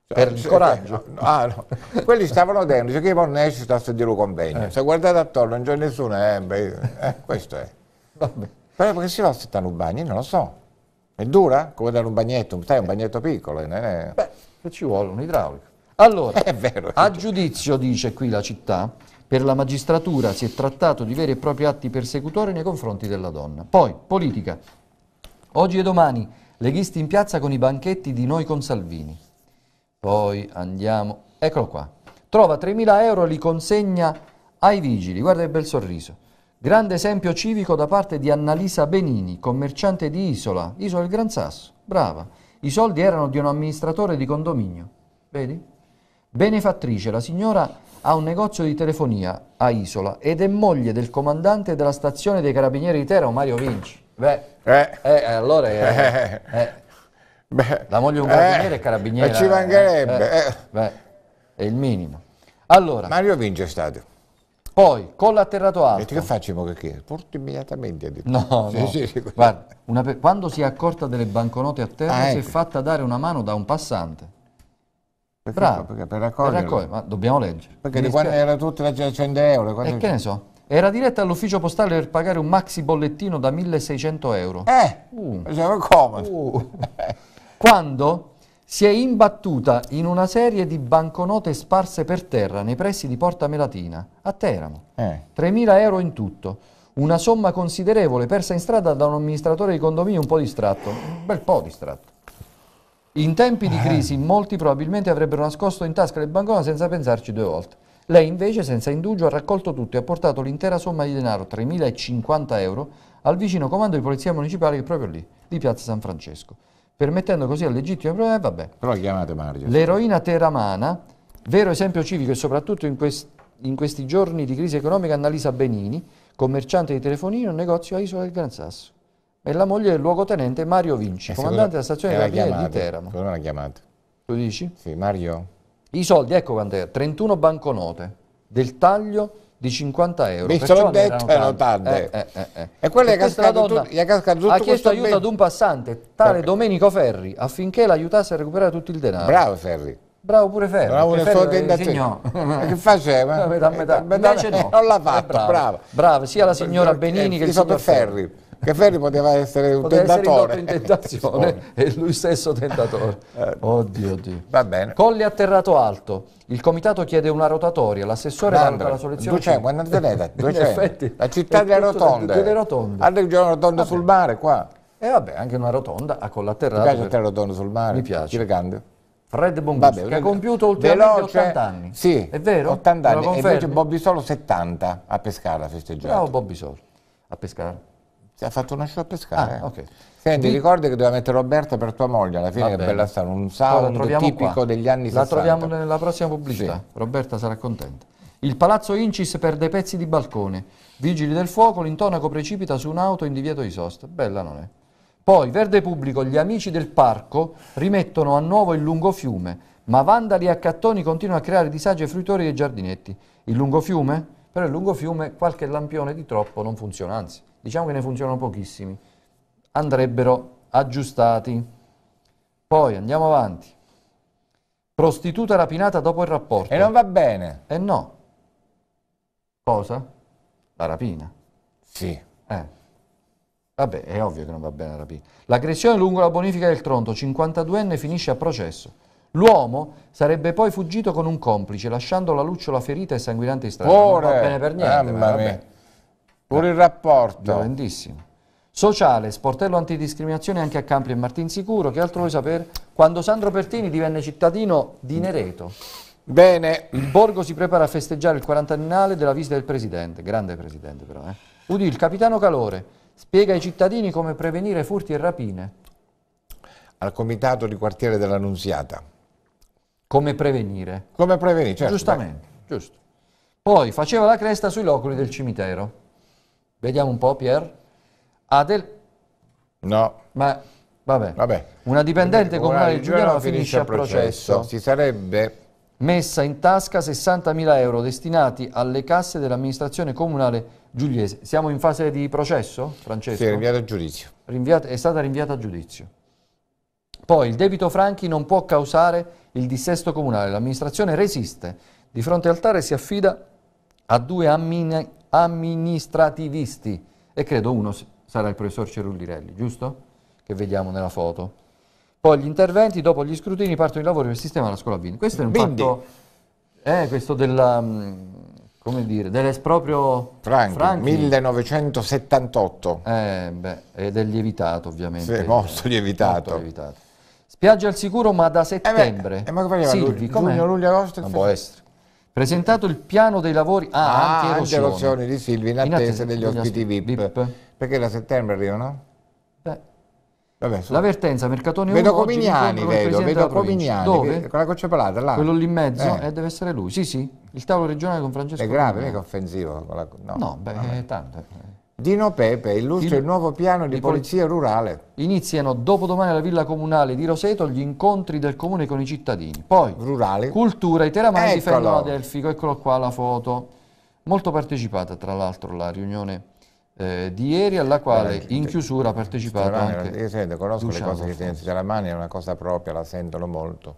Cioè, per il coraggio. Eh, no, ah, no. Quelli stavano dentro, dice che non esce sta a sedire un convegno. Eh. Se guardate attorno non c'è nessuno, eh, beh, eh, questo è. Vabbè. Però perché si va a settare un bagno? Non lo so. È dura? Come dare un bagnetto, stai un eh. bagnetto piccolo. È... Beh, ci vuole un idraulico. Allora, a giudizio, dice qui la città, per la magistratura si è trattato di veri e propri atti persecutori nei confronti della donna. Poi, politica. Oggi e domani, leghisti in piazza con i banchetti di noi con Salvini. Poi andiamo... Eccolo qua. Trova 3.000 euro e li consegna ai vigili. Guarda che bel sorriso. Grande esempio civico da parte di Annalisa Benini, commerciante di Isola, Isola del Gran Sasso. Brava. I soldi erano di un amministratore di condominio. Vedi? Benefattrice, la signora ha un negozio di telefonia a Isola ed è moglie del comandante della stazione dei carabinieri di Teramo, Mario Vinci. Beh, eh. Eh, eh allora... Eh. Eh. Beh, la moglie di un carabiniere è carabiniere. Ci mancherebbe. Beh, è il minimo. Allora, Mario Vinci è stato. Poi, con l'atterrato alto... Metti che facciamo che che? Porto immediatamente a No, sì, no. Sì, sì, Guarda, quando si è accorta delle banconote a terra ah, si è ecco. fatta dare una mano da un passante. Perché, Bravo. Perché per raccogliere. Per ma dobbiamo leggere. Perché di quando era tutta la 100 euro. E che ne so? Era diretta all'ufficio postale per pagare un maxi bollettino da 1600 euro. Eh! Uh. Faceva cioè, comodo. Uh. quando si è imbattuta in una serie di banconote sparse per terra nei pressi di Porta Melatina, a Teramo. Eh. 3.000 euro in tutto. Una somma considerevole persa in strada da un amministratore di condominio un po' distratto. Un bel po' distratto. In tempi di eh. crisi molti probabilmente avrebbero nascosto in tasca le banconote senza pensarci due volte. Lei invece, senza indugio, ha raccolto tutto e ha portato l'intera somma di denaro, 3.050 euro, al vicino comando di polizia municipale che è proprio lì, di Piazza San Francesco, permettendo così al legittimo problema, eh, vabbè. Però chiamate Mario. L'eroina teramana, vero esempio civico e soprattutto in, quest in questi giorni di crisi economica, Annalisa Benini, commerciante di telefonino, un negozio a Isola del Gran Sasso e la moglie del luogotenente Mario Vinci, eh, comandante della stazione della eh, Pia di Teramo. Come me l'ha chiamato. Tu dici? Sì, Mario. I soldi, ecco quant'è, 31 banconote del taglio di 50 euro. Visto l'ho detto, erano tante. Eh, eh, eh, eh. e quella è cascato tutto, è cascato tutto Ha chiesto aiuto ad un passante, tale Domenico Ferri, affinché l'aiutasse a recuperare tutto il denaro. Bravo Ferri. Bravo pure Ferri. Bravo nel suo tentativo. Che faceva? A metà, metà. Invece no. Non l'ha fatta, brava. brava. sia la signora Benini che il signor Ferri. Ferri che Ferri poteva essere un poteva tentatore. Essere in tentazione e lui stesso tentatore. Eh. Oddio, oddio. Va bene. Colli atterrato alto. Il comitato chiede una rotatoria, l'assessore valuta la soluzione. 200, andate lei, 200. La città delle rotonde. Delle rotonde. Andate giù una rotonda sul mare qua. E eh vabbè, anche una rotonda a collaterale. Mi piace per... te rotonda sul mare? Mi piace. Chi Fred Bongusto, che ha compiuto ultimamente 80 anni. Sì, è vero? 80 anni. E invece Bobby Solo 70 a Pescara festeggiato. Bravo Bobby Solo a Pescara. Si è fatto una show a pescare. Ah, okay. Senti, Di... ricordi che doveva mettere Roberta per tua moglie, alla fine che bella storia, un sound tipico qua. degli anni la 60. La troviamo nella prossima pubblicità, sì. Roberta sarà contenta. Il palazzo Incis perde pezzi di balcone. Vigili del fuoco, l'intonaco precipita su un'auto in divieto di sosta. Bella non è. Poi, verde pubblico, gli amici del parco rimettono a nuovo il lungo fiume, ma vandali e accattoni continuano a creare disagi ai fruitori e giardinetti. Il lungo fiume? Però il lungo fiume qualche lampione di troppo non funziona, anzi diciamo che ne funzionano pochissimi, andrebbero aggiustati. Poi andiamo avanti. Prostituta rapinata dopo il rapporto. E non va bene. E eh no. Cosa? La rapina. Sì. Eh. Vabbè, è ovvio che non va bene la rapina. L'aggressione lungo la bonifica del Tronto, 52enne, finisce a processo. L'uomo sarebbe poi fuggito con un complice, lasciando la lucciola ferita e sanguinante in strada. Non va bene per niente. Mamma mia. Pure il rapporto. Violentissimo. Sociale, sportello antidiscriminazione anche a Campi e Martinsicuro. Che altro vuoi sapere? Quando Sandro Pertini divenne cittadino di Nereto. Bene. Il Borgo si prepara a festeggiare il quarantennale della visita del Presidente. Grande Presidente però, eh. Udì, il Capitano Calore spiega ai cittadini come prevenire furti e rapine. Al Comitato di Quartiere dell'Annunziata. Come prevenire. Come prevenire, certo. Giustamente, beh. giusto. Poi faceva la cresta sui loculi del cimitero. Vediamo un po', Pier. Adel? No. Ma vabbè. vabbè. Una dipendente comunale di Giuliano finisce a processo. processo. Si sarebbe messa in tasca 60.000 euro destinati alle casse dell'amministrazione comunale giuliese. Siamo in fase di processo, Francesco? Sì, rinviato a giudizio. Rinviata, è stata rinviata a giudizio. Poi il debito Franchi non può causare il dissesto comunale. L'amministrazione resiste. Di fronte al TARE si affida a due ammine, amministrativisti e credo uno sarà il professor Cerullirelli, giusto? Che vediamo nella foto. Poi gli interventi, dopo gli scrutini partono i lavori per sistema la scuola a Questo è un Bindi. fatto, eh, questo della, mm, come dire, dell'esproprio Franco, 1978. Eh, beh, ed è lievitato ovviamente. Sì, molto eh, lievitato. Molto lievitato. Spiaggia al sicuro ma da settembre. Eh beh, eh, ma come Silvi, giugno, luglio, agosto? Non può essere. Presentato il piano dei lavori ah, ah anti-erosione di Silvi in attesa, in attesa degli, degli ospiti VIP. VIP. Perché da settembre arrivano? L'avvertenza Mercatone 1 Vedo Comignani, vedo, vedo Comignani. Dove? Con la goccia pelata, là. Quello lì in mezzo, eh. eh. deve essere lui. Sì, sì, il tavolo regionale con Francesco. È grave, non è che è offensivo. La... No, no beh, tanto. Dino Pepe illustra il, il nuovo piano di, di polizia pol rurale. Iniziano dopodomani alla villa comunale di Roseto gli incontri del comune con i cittadini. Poi, rurale. cultura, i teramani difendono Adelfico, eccolo qua la foto. Molto partecipata tra l'altro la riunione eh, di ieri alla quale in chiusura ha partecipato anche Io eh, sento, conosco Luciano le cose che sentono, teramani è una cosa propria, la sentono molto.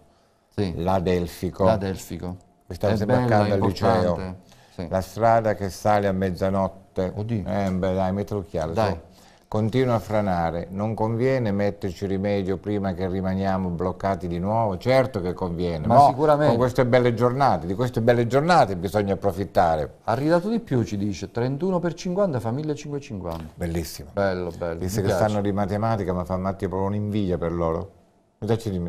Sì. L'Adelfico. L'Adelfico. Mi stavo sempre al liceo. Sì. La strada che sale a mezzanotte notte. Oddio. Eh beh dai, metti l'occhiale. Dai. So. Continua a franare, non conviene metterci rimedio prima che rimaniamo bloccati di nuovo? Certo che conviene, ma no, sicuramente. Con queste belle giornate, di queste belle giornate bisogna approfittare. Ha ridato di più, ci dice, 31 per 50 fa 1550. Bellissimo. Bello, bello. Disse che piace. stanno di matematica, ma fa Mattia proprio un'invidia per loro.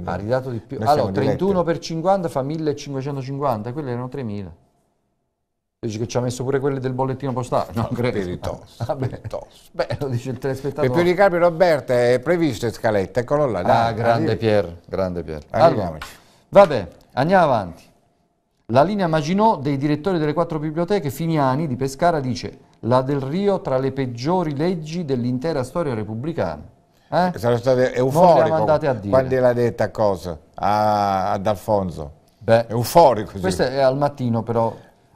Ha ridato di più. Noi allora, 31 diretti. per 50 fa 1550, quelle erano 3000. Dici che ci ha messo pure quelli del bollettino postale? No, credo. Spiritos. Ah, beh. Spiritos. Beh, lo dice il telespettatore. Per più di Carpi Roberto è previsto in scaletta, eccolo là. Dai, ah, grande Pier, grande Pier. Allora, vabbè, andiamo avanti. La linea Maginot dei direttori delle quattro biblioteche Finiani di Pescara dice la del Rio tra le peggiori leggi dell'intera storia repubblicana. Eh? eh sono stato euforico quando l'ha detta cosa? A, ad Alfonso. Beh, euforico. Questo è al mattino però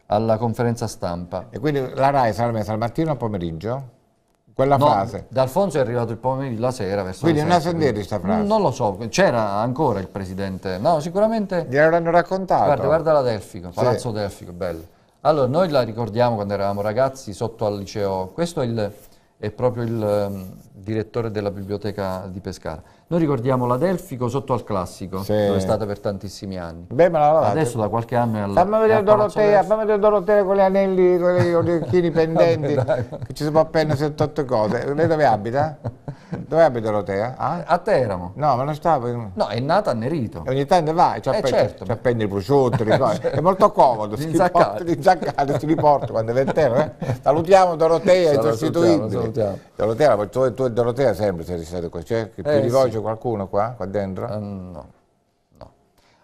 alla conferenza stampa. E quindi la RAI sarà messa al mattino o al pomeriggio? Quella no, frase. D'Alfonso è arrivato il pomeriggio, la sera. Verso quindi non è sendere questa frase. Non lo so, c'era ancora il presidente. No, sicuramente... Gliel'hanno raccontato. Guarda, guarda la Delfico, Palazzo sì. Delfico, bello. Allora, noi la ricordiamo quando eravamo ragazzi sotto al liceo. Questo è, il, è proprio il um, direttore della biblioteca di Pescara. Noi ricordiamo la Delfico sotto al Classico, sì. dove è stata per tantissimi anni. Beh, ma la Adesso da qualche anno è alla Fammi vedere Dorotea, fammi vedere Dorotea con gli anelli, con gli orecchini pendenti, che ci si può appendere 78 cose. Lei dove abita? Dove abita Dorotea? Ah? A Teramo. No, ma non stava... No, è nata a Nerito. E ogni tanto va, ci appende, eh, certo. ci appende i prosciutti, certo. è molto comodo, si riporta, inzaccato, si riporta quando è Teramo. Eh? Salutiamo Dorotea, i sostituiti. Salutiamo, Dorotea, tu, e Dorotea sempre siete stati qui, c'è cioè, più eh, di voi c'è qualcuno qua, qua dentro? Uh, no. no.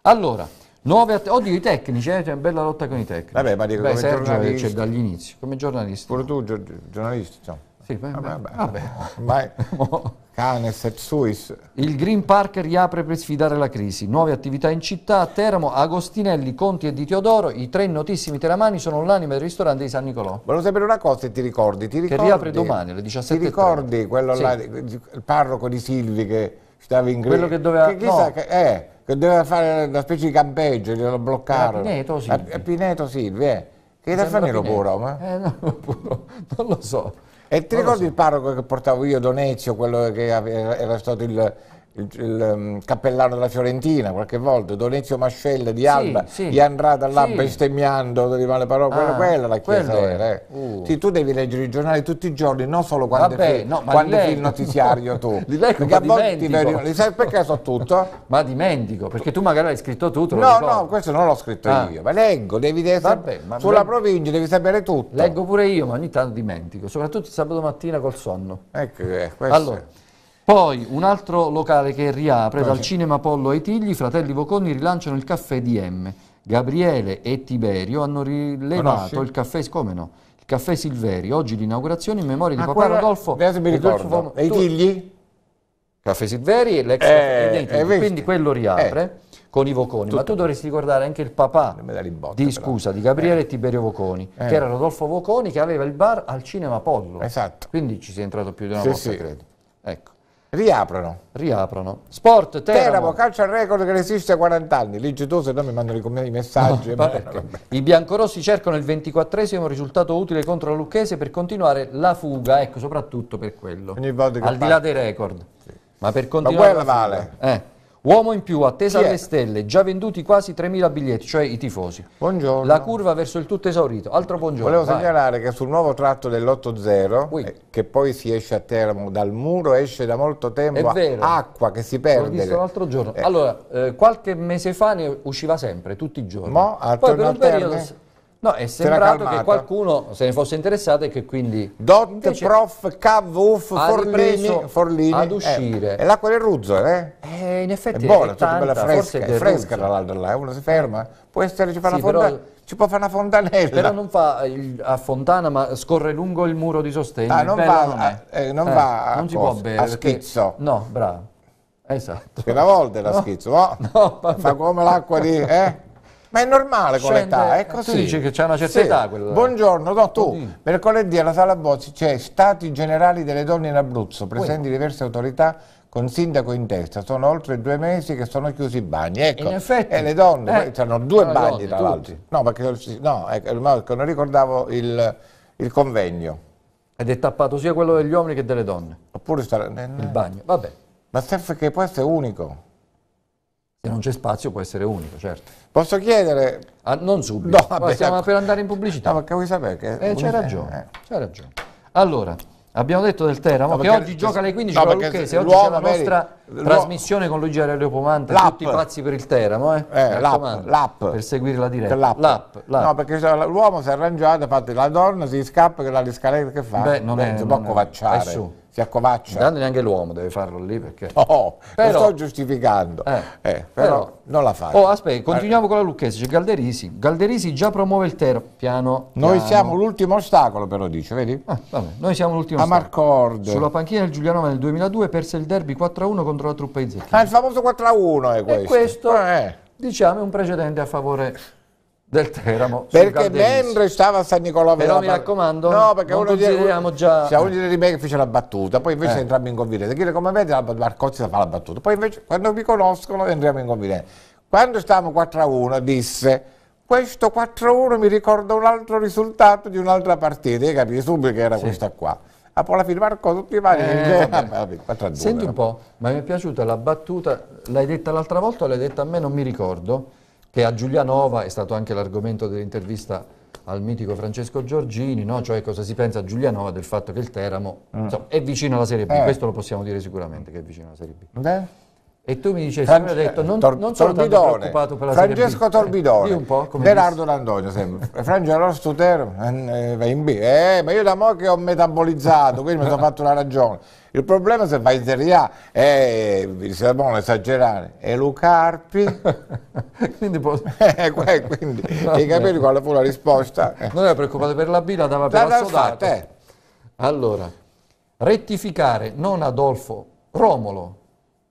Allora, 9 oddio i tecnici, eh, c'è una bella lotta con i tecnici. Vabbè, ma dico, beh, come Sergio giornalista. Eh, c'è dall'inizio, come giornalista. Pure tu, gi- giornalista, insomma. Sì, beh, ah, vabbè, vabbè. vabbè. Ormai, cane, Setsuis. Il Green Park riapre per sfidare la crisi. Nuove attività in città, a Teramo, Agostinelli, Conti e Di Teodoro. I tre notissimi teramani sono l'anima del ristorante di San Nicolò. Volevo sapere una cosa e ti ricordi. Ti ricordi che riapre domani alle 17.00. Ti ricordi quello sì. là, il parroco di Silvi che stava in Grecia. Quello che doveva, che, chissà, no. che, eh, che doveva fare una specie di campeggio, glielo bloccarono. Eh, Pineto Silvi. A, eh, Pineto Silvi, eh. Che da fare lo può Roma? Eh, no, non lo so. E ti non ricordi so. il parroco che portavo io, Donezio, quello che era stato il, il, il, ehm, cappellano della Fiorentina qualche volta, Donizio Mascella di Alba, sì, sì. gli andrà dall'Alba sì. bestemmiando, deriva le parole, ah, quella, la chiesa era. Eh. Uh. Sì, tu devi leggere i giornali tutti i giorni, non solo quando, Vabbè, fil, no, quando fil il notiziario tu. di lei perché a volte ti veri, sai perché so tutto? ma dimentico, perché tu magari l'hai scritto tutto. No, no, questo non l'ho scritto ah. io, ma leggo, devi Vabbè, ma sulla leggo. provincia devi sapere tutto. Leggo pure io, ma ogni tanto dimentico, soprattutto sabato mattina col sonno. Ecco, eh, questo. Allora, poi un altro locale che riapre, dal cinema Pollo ai Tigli, fratelli Voconi rilanciano il caffè DM. Gabriele e Tiberio hanno rilevato Conosci? Ah, il caffè, come no? Il caffè Silveri, oggi l'inaugurazione in memoria di Ah, papà Rodolfo. Beato mi Rodolfo ricordo. Von- E i tu- tigli? Caffè Silveri e l'ex Eh, caffè dei Tigli. eh, vedi? quindi quello riapre eh. con i Voconi, ma tu dovresti ricordare anche il papà di botte, di, scusa, di Gabriele eh. e Tiberio Voconi, Eh. che era Rodolfo Voconi che aveva il bar al cinema Pollo. Esatto. Quindi ci sei entrato più di una Sì, volta, sì. credo. Ecco. Riaprono. Riaprono. Sport, Teramo. Teramo calcia il record che resiste a 40 anni. Leggi tu, se no mi mandano i messaggi. No, ma I biancorossi cercano il 24esimo risultato utile contro la Lucchese per continuare la fuga, ecco, soprattutto per quello. Al parte. di là dei record. Sì. Ma per continuare... Ma quella vale. Eh. Uomo in più, attesa alle stelle, già venduti quasi 3.000 biglietti, cioè i tifosi. Buongiorno. La curva verso il tutto esaurito. Altro buongiorno. Volevo segnalare vai. che sul nuovo tratto dell'8-0, oui. Eh, che poi si esce a Teramo dal muro, esce da molto tempo È vero. acqua che si perde. L'ho visto l'altro giorno. Eh. Allora, eh, qualche mese fa ne usciva sempre, tutti i giorni. Mo, poi per un periodo... Terme No, è sembrato che qualcuno se ne fosse interessato e che quindi... Dot, prof, cavuf, Forlini, Forlini... Ad eh, uscire. Eh, e l'acqua del Ruzzo, eh? eh in effetti è buona, è tanta, bella fresca, è, è fresca dall'altro là, eh, uno si ferma, eh. può essere, ci fa sì, una fonda... Però, ci può fare una fontanella. Però non fa il, a fontana, ma scorre lungo il muro di sostegno. Ah, non va, non, a, eh, non va a, si può bere, a schizzo. Perché, no, bravo. Esatto. Che una volta era no. schizzo, no? no fa come l'acqua di... Eh? Ma è normale con l'età, è eh, così. Tu dici che c'è una certa sì. età quella. Buongiorno, no, tu. Mm. Mercoledì alla Sala Bozzi c'è Stati Generali delle Donne in Abruzzo, presenti diverse autorità con sindaco in testa, sono oltre due mesi che sono chiusi i bagni. Ecco, in effetti, e eh, le donne, eh, sono due bagni donne, tra l'altro. No, perché ecco, no, ecco, non ricordavo il, il, convegno. Ed è tappato sia quello degli uomini che delle donne. Oppure sarà nel... il bagno, vabbè. Ma serve che può essere unico. Se non c'è spazio può essere unico, certo. Posso chiedere? Ah, non subito, no, vabbè, stiamo ecco. per andare in pubblicità. No, perché vuoi sapere che... Eh, c'è ragione, eh. c'è ragione. Allora, abbiamo detto del Teramo, no, che oggi gioca alle 15 no, con la Lucchese, oggi c'è la nostra trasmissione con Luigi Aurelio Pomante, tutti pazzi per il Teramo, eh? eh l'app, l'app. Per seguire la diretta. L'app. L'app, No, perché l'uomo si è arrangiato, infatti la donna si scappa, che la scaletta che fa? Beh, non Beh, è... Non, non, non, non, non, si accovaccia. Intanto neanche l'uomo deve farlo lì perché... No, però, lo sto giustificando, eh, eh, però, però, non la fa. Oh, aspetta, continuiamo eh. con la Lucchese, c'è Galderisi. Galderisi già promuove il terzo piano, piano. Noi siamo l'ultimo ostacolo, però dice, vedi? Ah, vabbè, noi siamo l'ultimo ostacolo. Amarcord. Sulla panchina del Giulianova nel 2002 perse il derby 4-1 contro la truppa di Ah, il famoso 4-1 è questo. E questo, eh. diciamo, è un precedente a favore del Teramo perché mentre stava a San Nicolò però mi raccomando no perché uno consideriamo già c'è cioè, uno di me che fece la battuta poi invece eh. entriamo in confidenza dire come vedi Marcozzi fa la battuta poi invece quando mi conoscono entriamo in confidenza quando stavamo 4 a 1 disse questo 4 a 1 mi ricorda un altro risultato di un'altra partita io capii subito che era sì. questa qua ma poi alla fine Marco tutti i vari eh, ah, vabbè, senti un po' ma mi è piaciuta la battuta l'hai detta l'altra volta o l'hai detta a me non mi ricordo che a Giulianova è stato anche l'argomento dell'intervista al mitico Francesco Giorgini, no? cioè cosa si pensa a Giulianova del fatto che il Teramo ah. insomma, è vicino alla Serie B, eh. questo lo possiamo dire sicuramente che è vicino alla Serie B. Eh. E tu mi dicessi, Fran- mi ha detto, non, Tor- non sono Torbidone, tanto per la Francesco Torbidone, eh, un po', come Berardo Landogno sempre, Frangelo eh, eh, va in B, eh, ma io da mo' che ho metabolizzato, quindi mi sono fatto una ragione. Il problema se vai in Serie A è, se non esagerare, è Lucarpi. quindi, posso... Eh, quindi hai capito quale fu la risposta? Non era preoccupato per la B, la dava per la Fatta, Allora, rettificare non Adolfo Romolo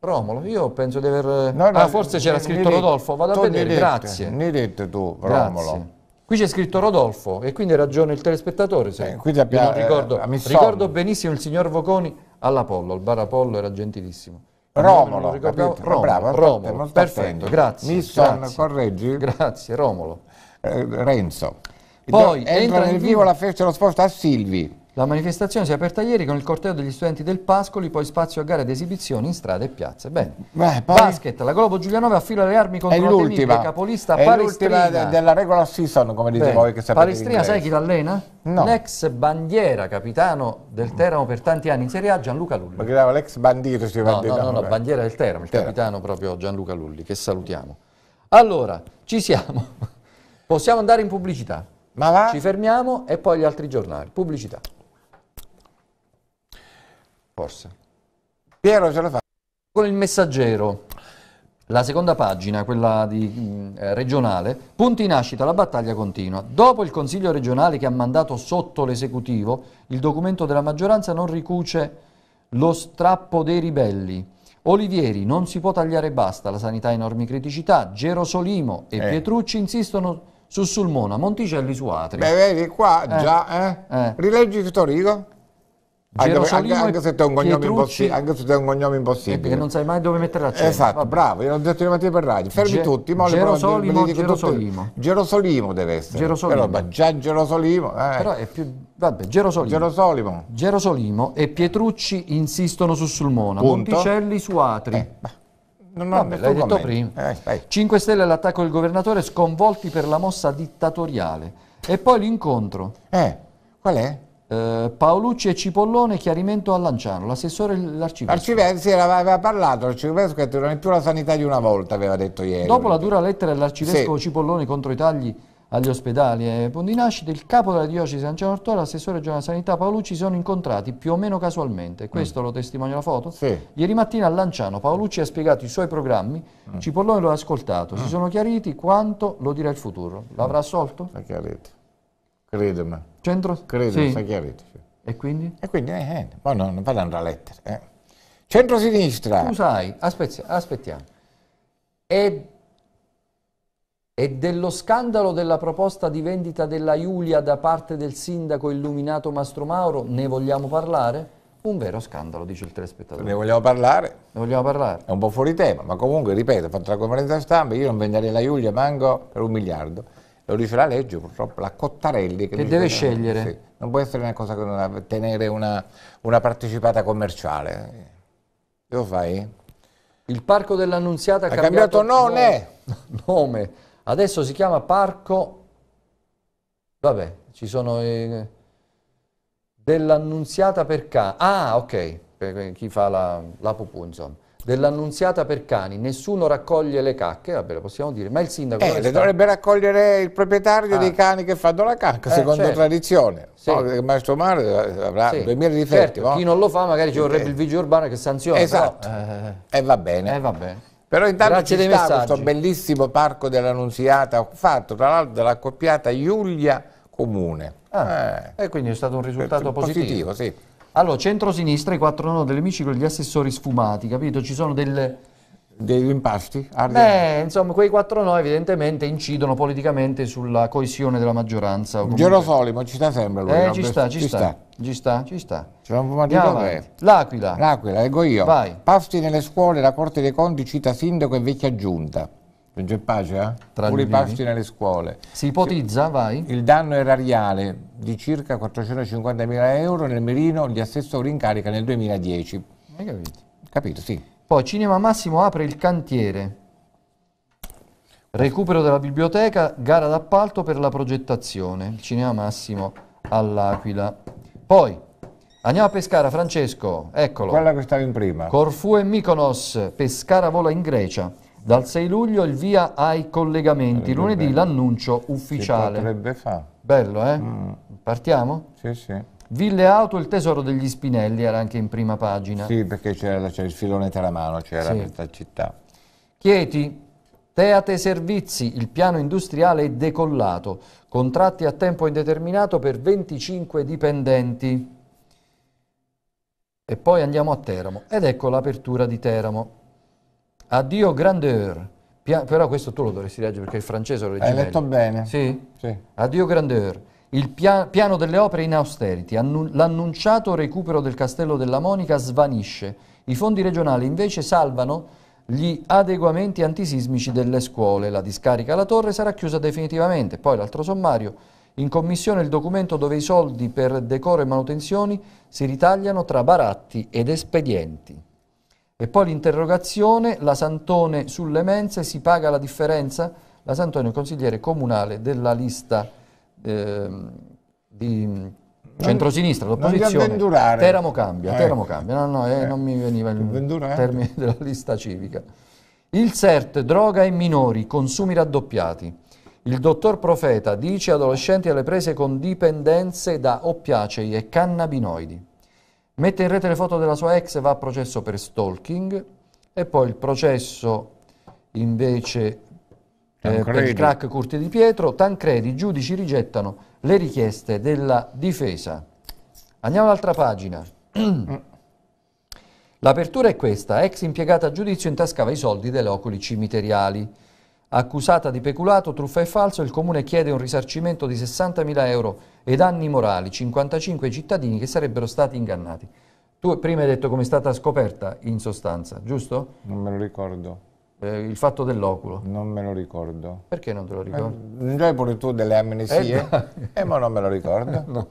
Romolo, io penso di aver... No, no, ah, forse c'era scritto ne Rodolfo, vado a vedere, ne grazie. Ne dite tu, Romolo. Grazie. Qui c'è scritto Rodolfo e quindi ragione il telespettatore. Se eh, abbiamo, ricordo, eh, ricordo, benissimo il signor Voconi all'Apollo, il bar Apollo era gentilissimo. Romolo, Romolo, Romolo, Romolo perfetto, grazie. Mi sono, correggi? Grazie, Romolo. Eh, Renzo. Poi entra, entra nel vivo la festa e lo sport a Silvi. La manifestazione si è aperta ieri con il corteo degli studenti del Pascoli, poi spazio a gare ed esibizioni in strade e piazze. Bene. Beh, poi... Basket, la Globo Giulianova affila le armi contro la temibile capolista è Palestrina. De della regola season, come dite Beh, voi che sapete Palestrina sai chi l'allena? No. L'ex bandiera, capitano del Teramo per tanti anni in Serie A, Gianluca Lulli. Ma creava l'ex bandiera, si no, no, no, no, bandiera del Teramo, il Teramo. capitano proprio Gianluca Lulli, che salutiamo. Allora, ci siamo. Possiamo andare in pubblicità. Ma va? Ci fermiamo e poi gli altri giornali. Pubblicità. Forse. Piero ce la fa. Con il messaggero. La seconda pagina, quella di, mm, eh, regionale, punti nascita, la battaglia continua. Dopo il Consiglio regionale che ha mandato sotto l'esecutivo, il documento della maggioranza non ricuce lo strappo dei ribelli. Olivieri, non si può tagliare basta, la sanità ha enormi criticità. Gerosolimo e eh. Pietrucci insistono su Sulmona, Monticelli su Atri. Beh, vedi qua eh. già, eh? eh. Rileggi tutto anche, anche, anche, se te anche se è un cognome impossibile. Perché non sai mai dove mettere l'accento. Esatto, Vabbè. bravo, gliel'ho detto mattina per radio. Fermi Ge- tutti, ma Gerosolimo, le Gerosolimo. Tutte. Gerosolimo deve essere. Gerosolimo. Però, già Gerosolimo. Eh. Però è più... Vabbè, Gerosolimo. Gerosolimo. Gerosolimo e Pietrucci insistono su Sulmona. Punto. Monticelli su Atri. Eh, non Vabbè, l'hai detto prima. Eh, 5 Stelle all'attacco del governatore sconvolti per la mossa dittatoriale. E poi l'incontro. Eh, qual è? Eh, Paolucci e Cipollone, chiarimento a Lanciano, l'assessore e l'arcivescovo. L'arcivescovo aveva parlato, l'arcivescovo che non è più la sanità di una volta, aveva detto ieri. Dopo la dura lettera dell'arcivescovo sì. Cipollone contro i tagli agli ospedali e punti nascita, il capo della diocesi di Lanciano Ortore e l'assessore regionale sanità Paolucci si sono incontrati più o meno casualmente, questo mm. lo testimonia la foto. Sì. Ieri mattina a Lanciano Paolucci ha spiegato i suoi programmi, mm. Cipollone lo ha ascoltato, mm. si sono chiariti quanto lo dirà il futuro. L'avrà assolto? La chiarito. Credeme. Centro? Credeme, sì. sta chiarito. Sì. E quindi? E quindi, eh, eh, ma no, non vanno a lettere. Eh. Centro-sinistra. Tu sai, aspezia, aspettiamo. E, è dello scandalo della proposta di vendita della Giulia da parte del sindaco illuminato Mastro Mauro, ne vogliamo parlare? Un vero scandalo, dice il telespettatore. Ne vogliamo parlare? Ne vogliamo parlare. È un po' fuori tema, ma comunque, ripeto, ho fatto la conferenza stampa, io non venderei la Giulia, manco per un miliardo lo dice la legge purtroppo, la Cottarelli che, che deve scegliere. Sì, non può essere una cosa che non tenere una, una partecipata commerciale. Lo fai? Il Parco dell'Annunziata ha, ha cambiato, cambiato nome. nome. Adesso si chiama Parco... Vabbè, ci sono... Eh, dell'Annunziata per Cani. Ah, ok, chi fa la, la pupù, insomma dell'annunziata per cani, nessuno raccoglie le cacche, vabbè lo possiamo dire, ma il sindaco... Eh, le sta? dovrebbe raccogliere il proprietario ah. dei cani che fanno la cacca, eh, secondo certo. tradizione. Sì. No, il maestro Mare avrà sì. 2000 difetti. Certo, no? Chi non lo fa magari ci vorrebbe eh. il vigile urbano che sanziona. Esatto, eh, e eh. va bene. Eh, va bene. Però intanto Grazie ci sta messaggi. questo bellissimo parco dell'Annunziata fatto tra l'altro dall'accoppiata Giulia Comune. Ah. Eh. E quindi è stato un risultato certo, positivo. positivo sì. Allora, centro-sinistra, i quattro no dell'emiciclo, con gli assessori sfumati, capito? Ci sono delle... Degli impasti? Beh, insomma, quei quattro no evidentemente incidono politicamente sulla coesione della maggioranza. Comunque... Gerosoli, ma ci sta sempre lui. Eh, ci, sta, ci, ci sta, sta, ci sta, ci sta. C'è un L'Aquila. L'Aquila, leggo io. Vai. Pasti nelle scuole, la Corte dei Conti cita sindaco e vecchia giunta. Spinge pace, eh? Tra Pure i pasti nelle scuole. Si ipotizza, vai. Il danno erariale di circa 450.000 euro nel mirino, gli assessori in carica nel 2010. Hai capito? Capito, sì. Poi Cinema Massimo apre il cantiere. Recupero della biblioteca, gara d'appalto per la progettazione. Cinema Massimo all'Aquila. Poi andiamo a Pescara, Francesco, eccolo. Quella che stava in prima. Corfu e Mykonos, Pescara vola in Grecia. Dal 6 luglio il via ai collegamenti, lunedì l'annuncio ufficiale. Si potrebbe fare. Bello, eh? Mm. Partiamo? Sì, sì. Ville Auto, il tesoro degli Spinelli, era anche in prima pagina. Sì, perché c'era, il filone tra mano, c'era sì. questa città. Chieti, Teate Servizi, il piano industriale è decollato, contratti a tempo indeterminato per 25 dipendenti. E poi andiamo a Teramo, ed ecco l'apertura di Teramo. Addio grandeur. Pia- però questo tu lo dovresti leggere perché il francese lo legge Hai meglio. letto bene. Sì? sì. Addio grandeur. Il pia- piano delle opere in austerity. Annun- l'annunciato recupero del castello della Monica svanisce. I fondi regionali invece salvano gli adeguamenti antisismici delle scuole. La discarica alla torre sarà chiusa definitivamente. Poi l'altro sommario. In commissione il documento dove i soldi per decoro e manutenzioni si ritagliano tra baratti ed espedienti. E poi l'interrogazione, la Santone sulle mense, si paga la differenza? La Santone è consigliere comunale della lista eh, di centrosinistra, l'opposizione, Teramo cambia, eh. Ecco. Teramo cambia, no, no, eh, eh. non mi veniva il termine della lista civica. Il CERT, droga e minori, consumi raddoppiati. Il dottor Profeta dice adolescenti alle prese con dipendenze da oppiacei e cannabinoidi mette in rete le foto della sua ex e va a processo per stalking e poi il processo invece eh, per il crack Curti di Pietro, Tancredi, i giudici rigettano le richieste della difesa. Andiamo all'altra pagina. L'apertura è questa, ex impiegata a giudizio intascava i soldi delle oculi cimiteriali. Accusata di peculato, truffa e falso, il comune chiede un risarcimento di 60.000 euro e danni morali, 55 cittadini che sarebbero stati ingannati. Tu prima hai detto come è stata scoperta, in sostanza, giusto? Non me lo ricordo. Eh, il fatto dell'oculo. Non me lo ricordo. Perché non te lo ricordo? Eh, già hai pure tu delle amnesie, eh, no. eh ma non me lo ricordo. no.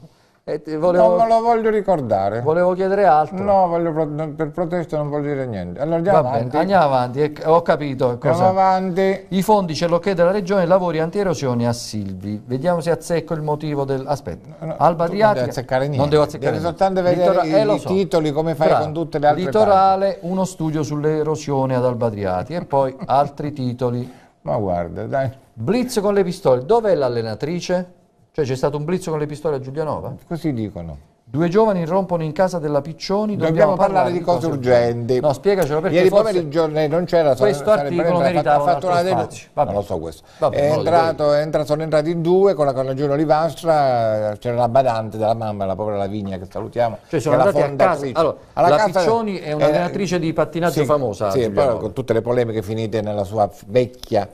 Eh, volevo... Non me lo voglio ricordare. Volevo chiedere altro. No, voglio, per protesta non voglio dire niente. Allora andiamo Vabbè, avanti. Andiamo avanti, ho capito. Andiamo avanti. I fondi ce l'ho chiesto della regione, lavori anti-erosione a Silvi. Vediamo se azzecco il motivo del... Aspetta, no, no, Alba Adriatica... Non, azzeccare niente. non devo azzeccare Devi niente. soltanto vedere Litora... i, eh, so. titoli, come fai Bravo. con tutte le altre Litorale, parti. uno studio sull'erosione ad Alba Adriatica e poi altri titoli. Ma guarda, dai. Blitz con le pistole, dov'è l'allenatrice? Cioè c'è stato un blitz con le pistole a Giulianova? Così dicono. Due giovani irrompono in casa della Piccioni. Dobbiamo, dobbiamo parlare, parlare, di cose, cose urgenti. No, spiegacelo perché. Ieri pomeriggio eh, non c'era. Questo articolo meritava fatto, fatto una denuncia. Non lo so questo. Vabbè, è entrato, è entrato, sono entrati in due con la carnagione olivastra. C'era la badante della mamma, la povera Lavinia, che salutiamo. Cioè, sono andati a casa. Allora, la casa... Piccioni è un'allenatrice di pattinaggio sì, famosa. Sì, poi con tutte le polemiche finite nella sua vecchia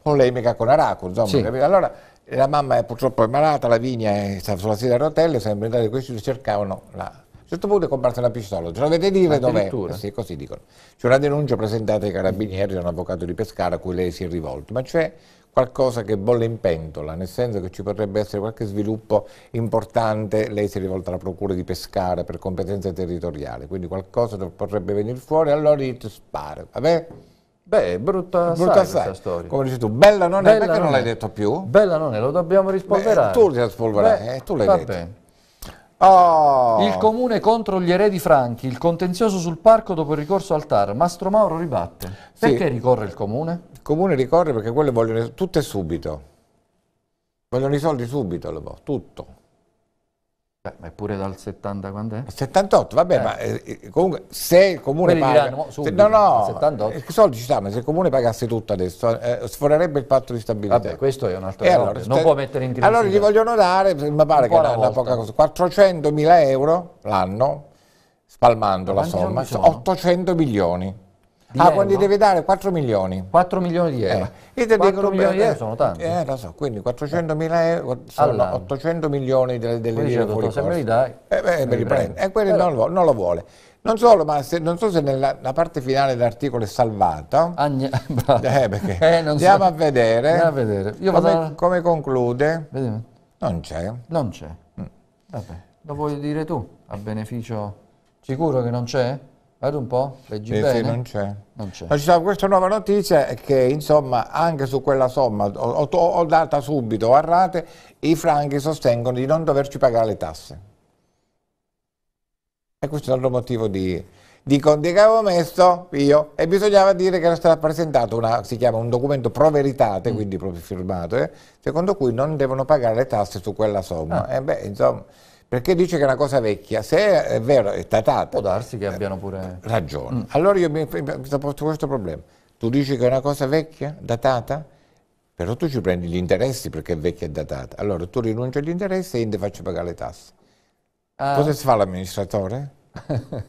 polemica con Araco. Insomma, sì. Allora la mamma è purtroppo è malata, la vigna è stata sulla sedia a rotelle, sembra andare di questi cercavano la... A un certo punto è comparsa una pistola, ce l'avete dire dov'è? Sì, così dicono. C'è una denuncia presentata ai carabinieri da un avvocato di Pescara a cui lei si è rivolto, ma c'è qualcosa che bolle in pentola, nel senso che ci potrebbe essere qualche sviluppo importante, lei si è rivolta alla Procura di Pescara per competenza territoriale, quindi qualcosa potrebbe venire fuori, allora spara, vabbè? Beh, è brutta, brutta assai, questa storia. Come dici tu, bella non bella è, perché non l'hai detto più? Bella non è, lo dobbiamo rispolverare. Beh, tu ti rispolverai, Beh, eh, tu l'hai detto. Bene. Oh. Il comune contro gli eredi franchi, il contenzioso sul parco dopo il ricorso al TAR, Mastro Mauro ribatte. Perché sì. ricorre il comune? Il comune ricorre perché quelle vogliono tutto e subito. Vogliono i soldi subito, tutto. Beh, ma è pure dal 70 quando è? 78, vabbè, eh. ma eh, eh, comunque se il comune Quelli paga... subito, se, no, no, 78. che eh, soldi ci stanno? Se il comune pagasse tutto adesso, eh, eh, sforerebbe il patto di stabilità. Vabbè, questo è un altro allora, non può mettere in crisi. Allora gli vogliono dare, mi pare un che è una poca cosa, 400 mila euro l'anno, spalmando ma la somma, 800 cioè milioni. Ah, di ah, euro? quindi devi dare 4 milioni. 4 milioni di eh, euro. Eh. Io ti 4 dico, milioni beh, di euro sono tanti. Eh, lo so, quindi 400 eh. mila euro sono All'anno. 800 milioni delle, delle lire fuori se me li dai, eh, beh, me li prendo. E eh, quello non lo, non lo vuole. Non solo, ma se, non so se nella parte finale dell'articolo è salvato. Agna, eh, perché, eh, andiamo, so. a vedere andiamo a vedere come, a... come, conclude. Vediamo. Non c'è. Non c'è. Mm. Vabbè, lo vuoi dire tu, a beneficio... Sicuro che non c'è? Vado un po', leggi eh sì, bene. Sì, non c'è. Non c'è. Ma ci sono questa nuova notizia è che insomma anche su quella somma, ho, o, o data subito a rate, i franchi sostengono di non doverci pagare le tasse. E questo è un altro motivo di, di che avevo messo io e bisognava dire che era stato presentato una, si chiama un documento pro veritate, mm. quindi proprio firmato, eh, secondo cui non devono pagare le tasse su quella somma. Ah. E beh, insomma perché dice che è una cosa vecchia, se è vero, è datata. Può darsi che abbiano pure... Ragione. Mm. Allora io mi, sono posto questo problema. Tu dici che è una cosa vecchia, datata, però tu ci prendi gli interessi perché è vecchia e datata. Allora tu rinunci agli interessi e ti faccio pagare le tasse. Ah. Cosa si fa l'amministratore?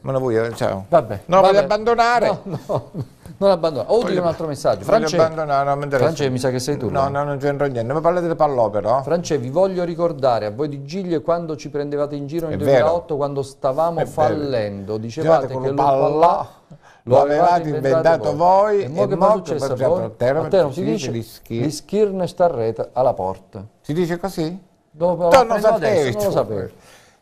Ma lo vuoi, ciao. Vabbè, no, vabbè. vado abbandonare. No, no non abbandona. O di un altro messaggio. Francesco, no, mi, Francesco, mi sa che sei tu. No, no, non c'entra niente. Mi parlate delle pallopero. Francesco, vi voglio ricordare a voi di Giglio quando ci prendevate in giro nel 2008 quando stavamo è fallendo. Dicevate che lo pallò lo, avevate inventato, voi, voi e, e che mo che è successo a terra, a si, si dice l'ischirne l'ischir sta rete alla porta. Si dice così? Dopo, non, lo sapevi, non lo sapevi.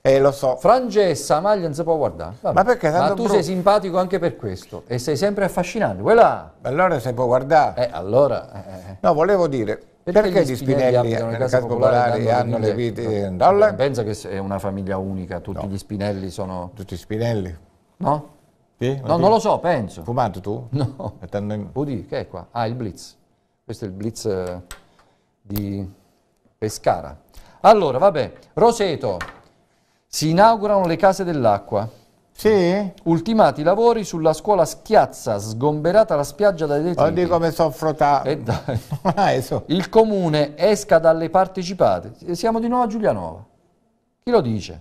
Eh, lo so. Francesca, maglia non si può guardare. Vabbè. Ma perché? Ma tu sei simpatico anche per questo e sei sempre affascinante. Quella. Allora si può guardare. Eh, allora. Eh. eh. No, volevo dire. Perché, perché gli Spinelli, Spinelli nel popolare, hanno le vite no, in dollari? Pensa che è una famiglia unica, tutti no. gli Spinelli sono... Tutti Spinelli? No? Sì? No, non lo so, penso. Fumato tu? No. In... Udì, che è qua? Ah, il Blitz. Questo è il Blitz eh, di Pescara. Allora, vabbè, Roseto. Si inaugurano le case dell'acqua. Sì? Ultimati i lavori sulla scuola Schiazza, sgomberata la spiaggia dai detenuti. Guardi come soffro eh, ah, Il comune esca dalle partecipate. Siamo di nuovo a Giulianova. Chi lo dice?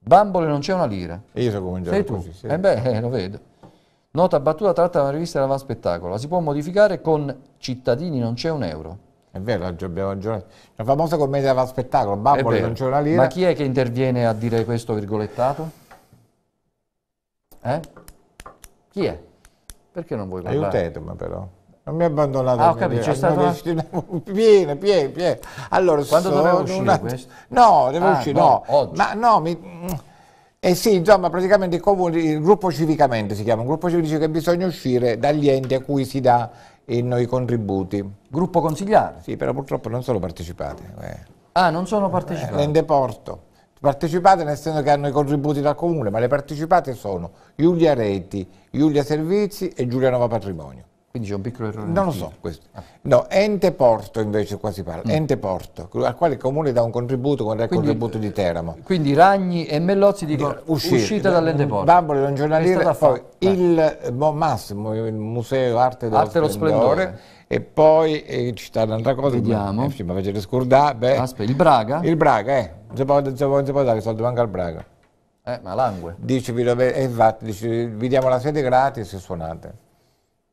Bambole non c'è una lira. E io sono cominciato Sei tu? Così, sì. Eh beh, eh, lo vedo. Nota battuta tratta da una rivista Spettacolo. La si può modificare con cittadini non c'è un euro. È vero, abbiamo ragione. La famosa commedia da spettacolo, Bambole non c'è una lira. Ma chi è che interviene a dire questo virgolettato? Eh? Chi è? Perché non vuoi parlare? Aiutatemi però. Non mi abbandonate. abbandonato. Ah, ho capito, c'è stato... Una... Piena, piena, piena. Allora, Quando doveva uscire una... questo? No, doveva ah, uscire, no. no. Ma no, mi... Mm. Eh sì, insomma, praticamente il, comune, il gruppo civicamente si chiama, un gruppo civico che bisogna uscire dagli enti a cui si dà in, i contributi. Gruppo consigliare? Sì, però purtroppo non sono partecipate. Eh. Ah, non sono partecipate? Eh, L'endeporto. Partecipate nel senso che hanno i contributi dal comune, ma le partecipate sono Giulia Reti, Giulia Servizi e Giulia Nova Patrimonio. Quindi c'è un piccolo errore. Non lo so. Questo. Ah. No, ente porto invece qua si parla, mm. ente porto, al quale il comune dà un contributo con il contributo di Teramo. Eh, quindi Ragni e Mellozzi dicono uscita, uscite, dall'ente porto. Bambole non giornaliere, poi il Massimo, il Museo Arte dello Arte Splendore. splendore. E poi eh, ci sta un'altra cosa, Vediamo. Ci eh, mi facete scordare. Aspetta, il Braga? Il Braga, eh. Non si può, non si può dare soldi anche al Braga. Eh, ma langue. Dice, vi, dove, eh, infatti, dice, vi diamo la sede gratis e suonate.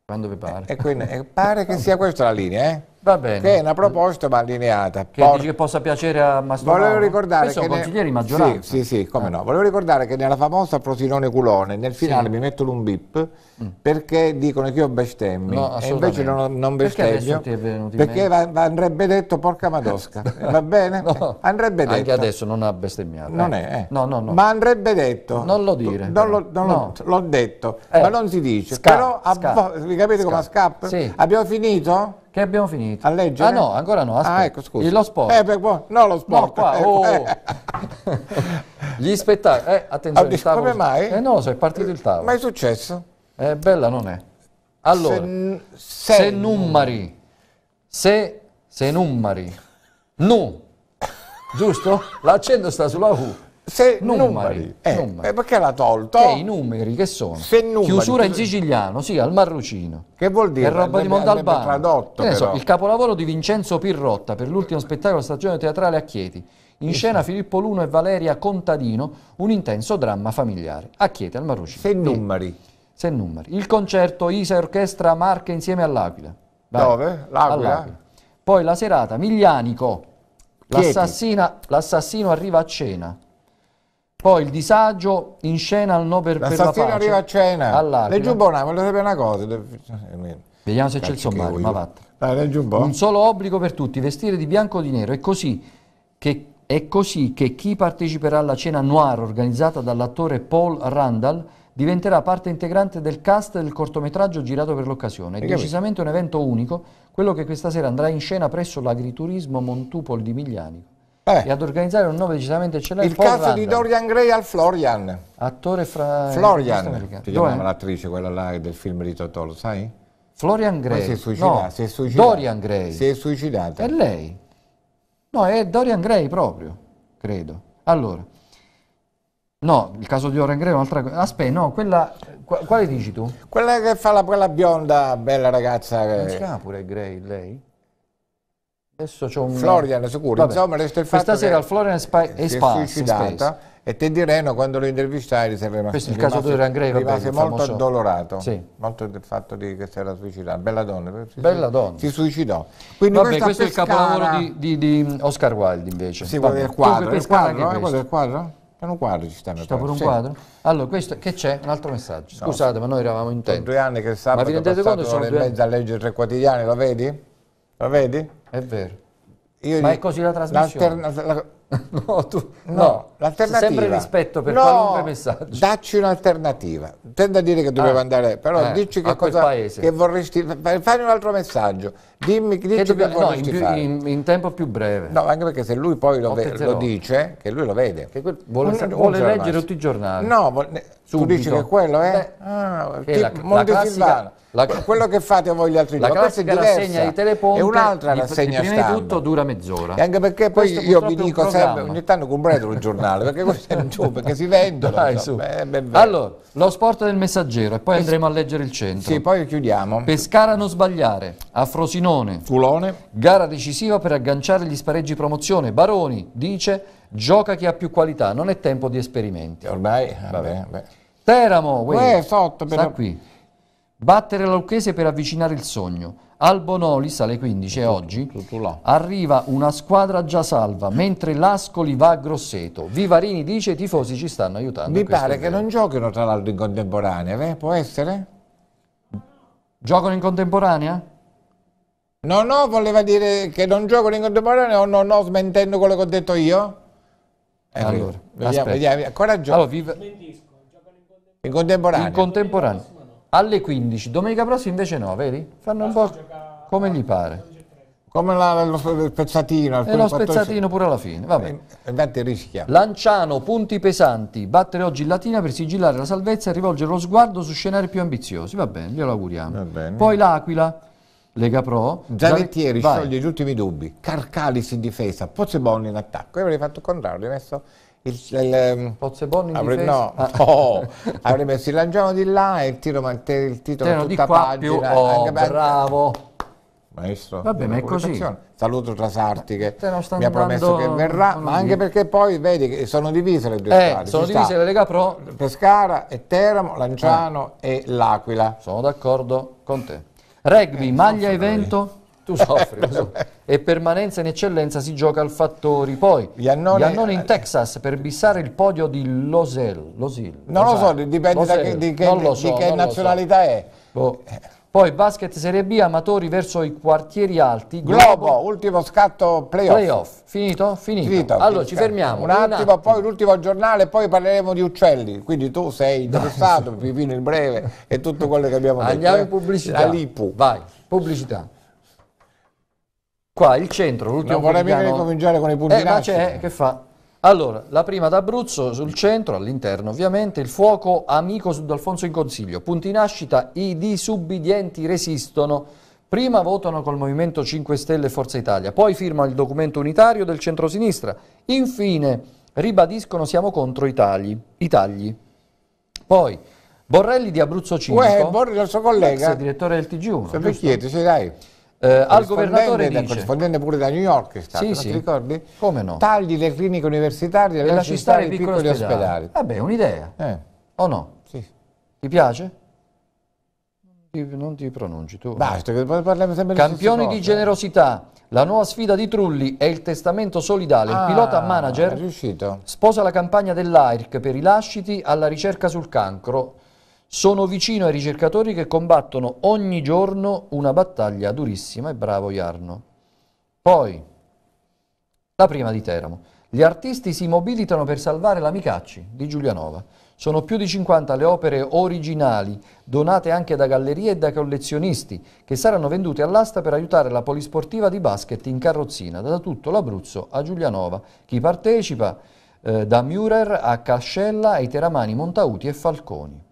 Quando vi pare. Eh, quindi, pare che sia questa la linea, eh? Va bene. Che è una proposta ma allineata. Che Por... dici che possa piacere a Mastroianni? Volevo ricordare che... consiglieri ne... maggioranza. Sì, sì, sì come ah. no. Volevo ricordare che nella famosa Frosinone Culone, nel finale sì. mi mettono un bip mm. perché dicono che io bestemmi no, e invece non, non bestemmio. Perché, perché va, va, andrebbe detto porca madosca, va bene? No. Andrebbe detto. Anche adesso non ha bestemmiato. Non eh. è. Eh. No, no, no. Ma andrebbe detto. Non lo dire. Non lo, non no. l'ho detto, eh. ma non si dice. Sca, Però, sca, capite come a scap? Sì. Abbiamo finito? Che abbiamo finito. A leggere? Ah no, ancora no, aspetta. Ah ecco, scusa. E lo sport. Eh, beh, no, lo sport. No, qua, ecco. oh. Gli spettacoli. Eh, attenzione, ah, tavolo. Come mai? Eh no, so, è partito il tavolo. Ma è successo? Eh, bella non è. Allora, se, se, se numeri, se, se numeri, nu, giusto? L'accento sta sulla U. Se numeri, numeri. Eh, numeri. Eh, perché l'ha tolto? Che eh, i numeri che sono? Numeri, Chiusura in siciliano, sì, al Marrucino. Che vuol dire? Che roba di Montalbano. Tradotto, eh, so, il capolavoro di Vincenzo Pirrotta per l'ultimo spettacolo stagione teatrale a Chieti. In scena Filippo Luno e Valeria Contadino, un intenso dramma familiare. A Chieti, al Marrucino. Se numeri. Se numeri. Il concerto Isa e Orchestra Marche insieme all'Aquila. Vai. Dove? L'Aquila. Poi la serata Miglianico. L'assassino arriva a cena poi il disagio in scena al Nobel la per la pace. arriva a cena. All'Aquila. Leggi un po', voglio sapere una cosa. Vediamo se c'è il sommario, ma Dai, un po'. Un solo obbligo per tutti, vestire di bianco o di nero. È così che, è così che chi parteciperà alla cena noir organizzata dall'attore Paul Randall diventerà parte integrante del cast del cortometraggio girato per l'occasione. È decisamente un evento unico, quello che questa sera andrà in scena presso l'agriturismo Montupol di Miglianico. Vabbè. e ad organizzare un nome decisamente eccellente. Il Paul caso Randall. di Dorian Gray al Florian. Attore fra... Florian, si chiamava l'attrice quella là del film di Totò, lo sai? Florian Gray. si è suicidata. No, si è suicidata. Dorian Gray. Si è suicidata. È lei. No, è Dorian Gray proprio, credo. Allora. No, il caso di Dorian Gray è un'altra cosa. Aspetta, no, quella... quale dici tu? Quella che fa la, quella bionda, bella ragazza. Che... Non si chiama pure Gray, lei? Adesso c'è un... Florian sicuro, Vabbè. insomma resta il fatto Questa sera il Florian Spa- è sparso. E Teddy Reno quando lo intervistai si è rimasto, Questo è il caso di Duran Greco, molto famoso. addolorato, sì. molto del fatto di, che si era suicidato, bella donna, si, bella donna. si suicidò. Quindi Vabbè, questo pescara... è il capolavoro di, di, di, Oscar Wilde invece. Sì, quello del quadro, eh, il quadro, è quello del quadro? C'è un quadro ci sta. Ci sta pure un sì. quadro? Allora, questo, che c'è? Un altro messaggio. Scusate, no. ma noi eravamo in tempo. Sono due anni che sabato ma vi rendete conto sono due anni e mezzo a leggere tre quotidiani, lo vedi? Lo vedi? È vero. Io Ma è così la trasmissione. La, no, tu, no, no l'alternativa. Sempre rispetto per no, qualunque messaggio. Dacci un'alternativa. Tendo a dire che dobbiamo ah, andare, però eh, dici che cosa che vorresti. Fai un altro messaggio. Dimmi, dici che, che vorresti no, in, più, in, in, tempo più breve. No, anche perché se lui poi lo, ve, lo dice, che lui lo vede. Che quel, vuole, un, vuole leggere tutti i giornali. No, vuole, tu dici che quello è? Beh, ah, che la, la classica, la, quello che fate voi gli altri la giorni. è diversa. rassegna di Teleponte è un'altra rassegna stampa. Prima di tutto dura mezz'ora. E anche perché poi io vi dico programma. Ogni tanto compratelo il giornale, perché questo è un gioco, perché si vendono. Dai, so. beh, beh, beh. Allora, lo sport del messaggero e poi Pes andremo a leggere il centro. Sì, poi chiudiamo. Pescara non sbagliare, a Frosinone. Culone. Gara decisiva per agganciare gli spareggi promozione. Baroni dice gioca chi ha più qualità, non è tempo di esperimenti. Ormai, vabbè. vabbè. Teramo, uè, eh, sotto, però... qui. Battere la Lucchese per avvicinare il sogno. Al Bonolis alle 15 oggi arriva una squadra già salva, mentre l'Ascoli va a Grosseto. Vivarini dice i tifosi ci stanno aiutando. Mi pare che non giochino tra l'altro in contemporanea, eh? può essere? Giocano in contemporanea? No, no, voleva dire che non giocano in contemporanea o no, no, smentendo quello che ho detto io? Eh, allora, vediamo, vediamo, vediamo, coraggio. Allora, viva... In contemporanea. In contemporanea alle 15, domenica prossima invece no, vedi? Fanno un po' come gli pare. Come la, lo, il E lo spezzatino pure alla fine, vabbè. Eh, infatti rischia. Lanciano, punti pesanti, battere oggi in Latina per sigillare la salvezza e rivolgere lo sguardo su scenari più ambiziosi. Va bene, glielo auguriamo. Poi l'Aquila, Lega Pro. Zavettieri scioglie gli ultimi dubbi, Carcalis in difesa, Pozzeboni in attacco. Io avrei fatto il contrario, avrei messo il, il, ehm, Pozzebon in no, ah. no, avrei messo il lanciamo di là e il, tiro, il titolo Teno tutta pagina. Più, oh, bravo! Maestro, Vabbè, ma è così. Saluto Trasarti che mi ha promesso che verrà, ma anche dire. perché poi vedi che sono divise le due eh, strade. Sono divise le Lega Pro. Pescara e Teramo, Lanciano eh. e L'Aquila. Sono d'accordo con te. Rugby, eh, maglia e vento tu soffri, lo so. E permanenza in eccellenza si gioca al Fattori. Poi Iannone, Iannone in Texas per bissare il podio di Losel. Losil, non lo so, dipende da che, di che, so, di che nazionalità so. è. Boh. Poi basket Serie B, amatori verso i quartieri alti. Globo, Globo ultimo scatto playoff. Playoff, finito? Finito. finito allora ci fermiamo. Un, un attimo, attimo, poi l'ultimo giornale, poi parleremo di uccelli. Quindi tu sei interessato, Pipino in breve e tutto quello che abbiamo Andiamo detto. Andiamo in eh? pubblicità. All'IPU. Vai, pubblicità. Qua il centro, l'ultimo no, vorrei mica ricominciare con i punti eh, ma c'è, eh, che fa? Allora, la prima d'Abruzzo sul centro, all'interno ovviamente, il fuoco amico su D'Alfonso in Consiglio. Punti nascita, i disubbidienti resistono. Prima votano col Movimento 5 Stelle e Forza Italia, poi firmano il documento unitario del centro-sinistra. Infine, ribadiscono siamo contro i tagli. I tagli. Poi, Borrelli di Abruzzo 5, Uè, Borrelli, il suo collega. ex direttore del TG1. Se vecchietti, sì dai. Eh, al governatore dice... Corrispondente pure da New York è stato, sì, sì. ricordi? Come no? Tagli le cliniche universitarie e lasci stare i piccoli, ospedali. ospedali. Vabbè, un'idea. Eh. O no? Sì. Ti piace? Non ti pronunci tu. Basta, parliamo sempre Campioni di generosità. La nuova sfida di Trulli è il testamento solidale. Il ah, pilota manager sposa la campagna dell'AIRC per i lasciti alla ricerca sul cancro sono vicino ai ricercatori che combattono ogni giorno una battaglia durissima e bravo Iarno. Poi, la prima di Teramo. Gli artisti si mobilitano per salvare l'Amicacci di Giulianova. Sono più di 50 le opere originali, donate anche da gallerie e da collezionisti, che saranno vendute all'asta per aiutare la polisportiva di basket in carrozzina, da tutto l'Abruzzo a Giulianova. Chi partecipa? Eh, da Murer a Cascella ai Teramani, Montauti e Falconi.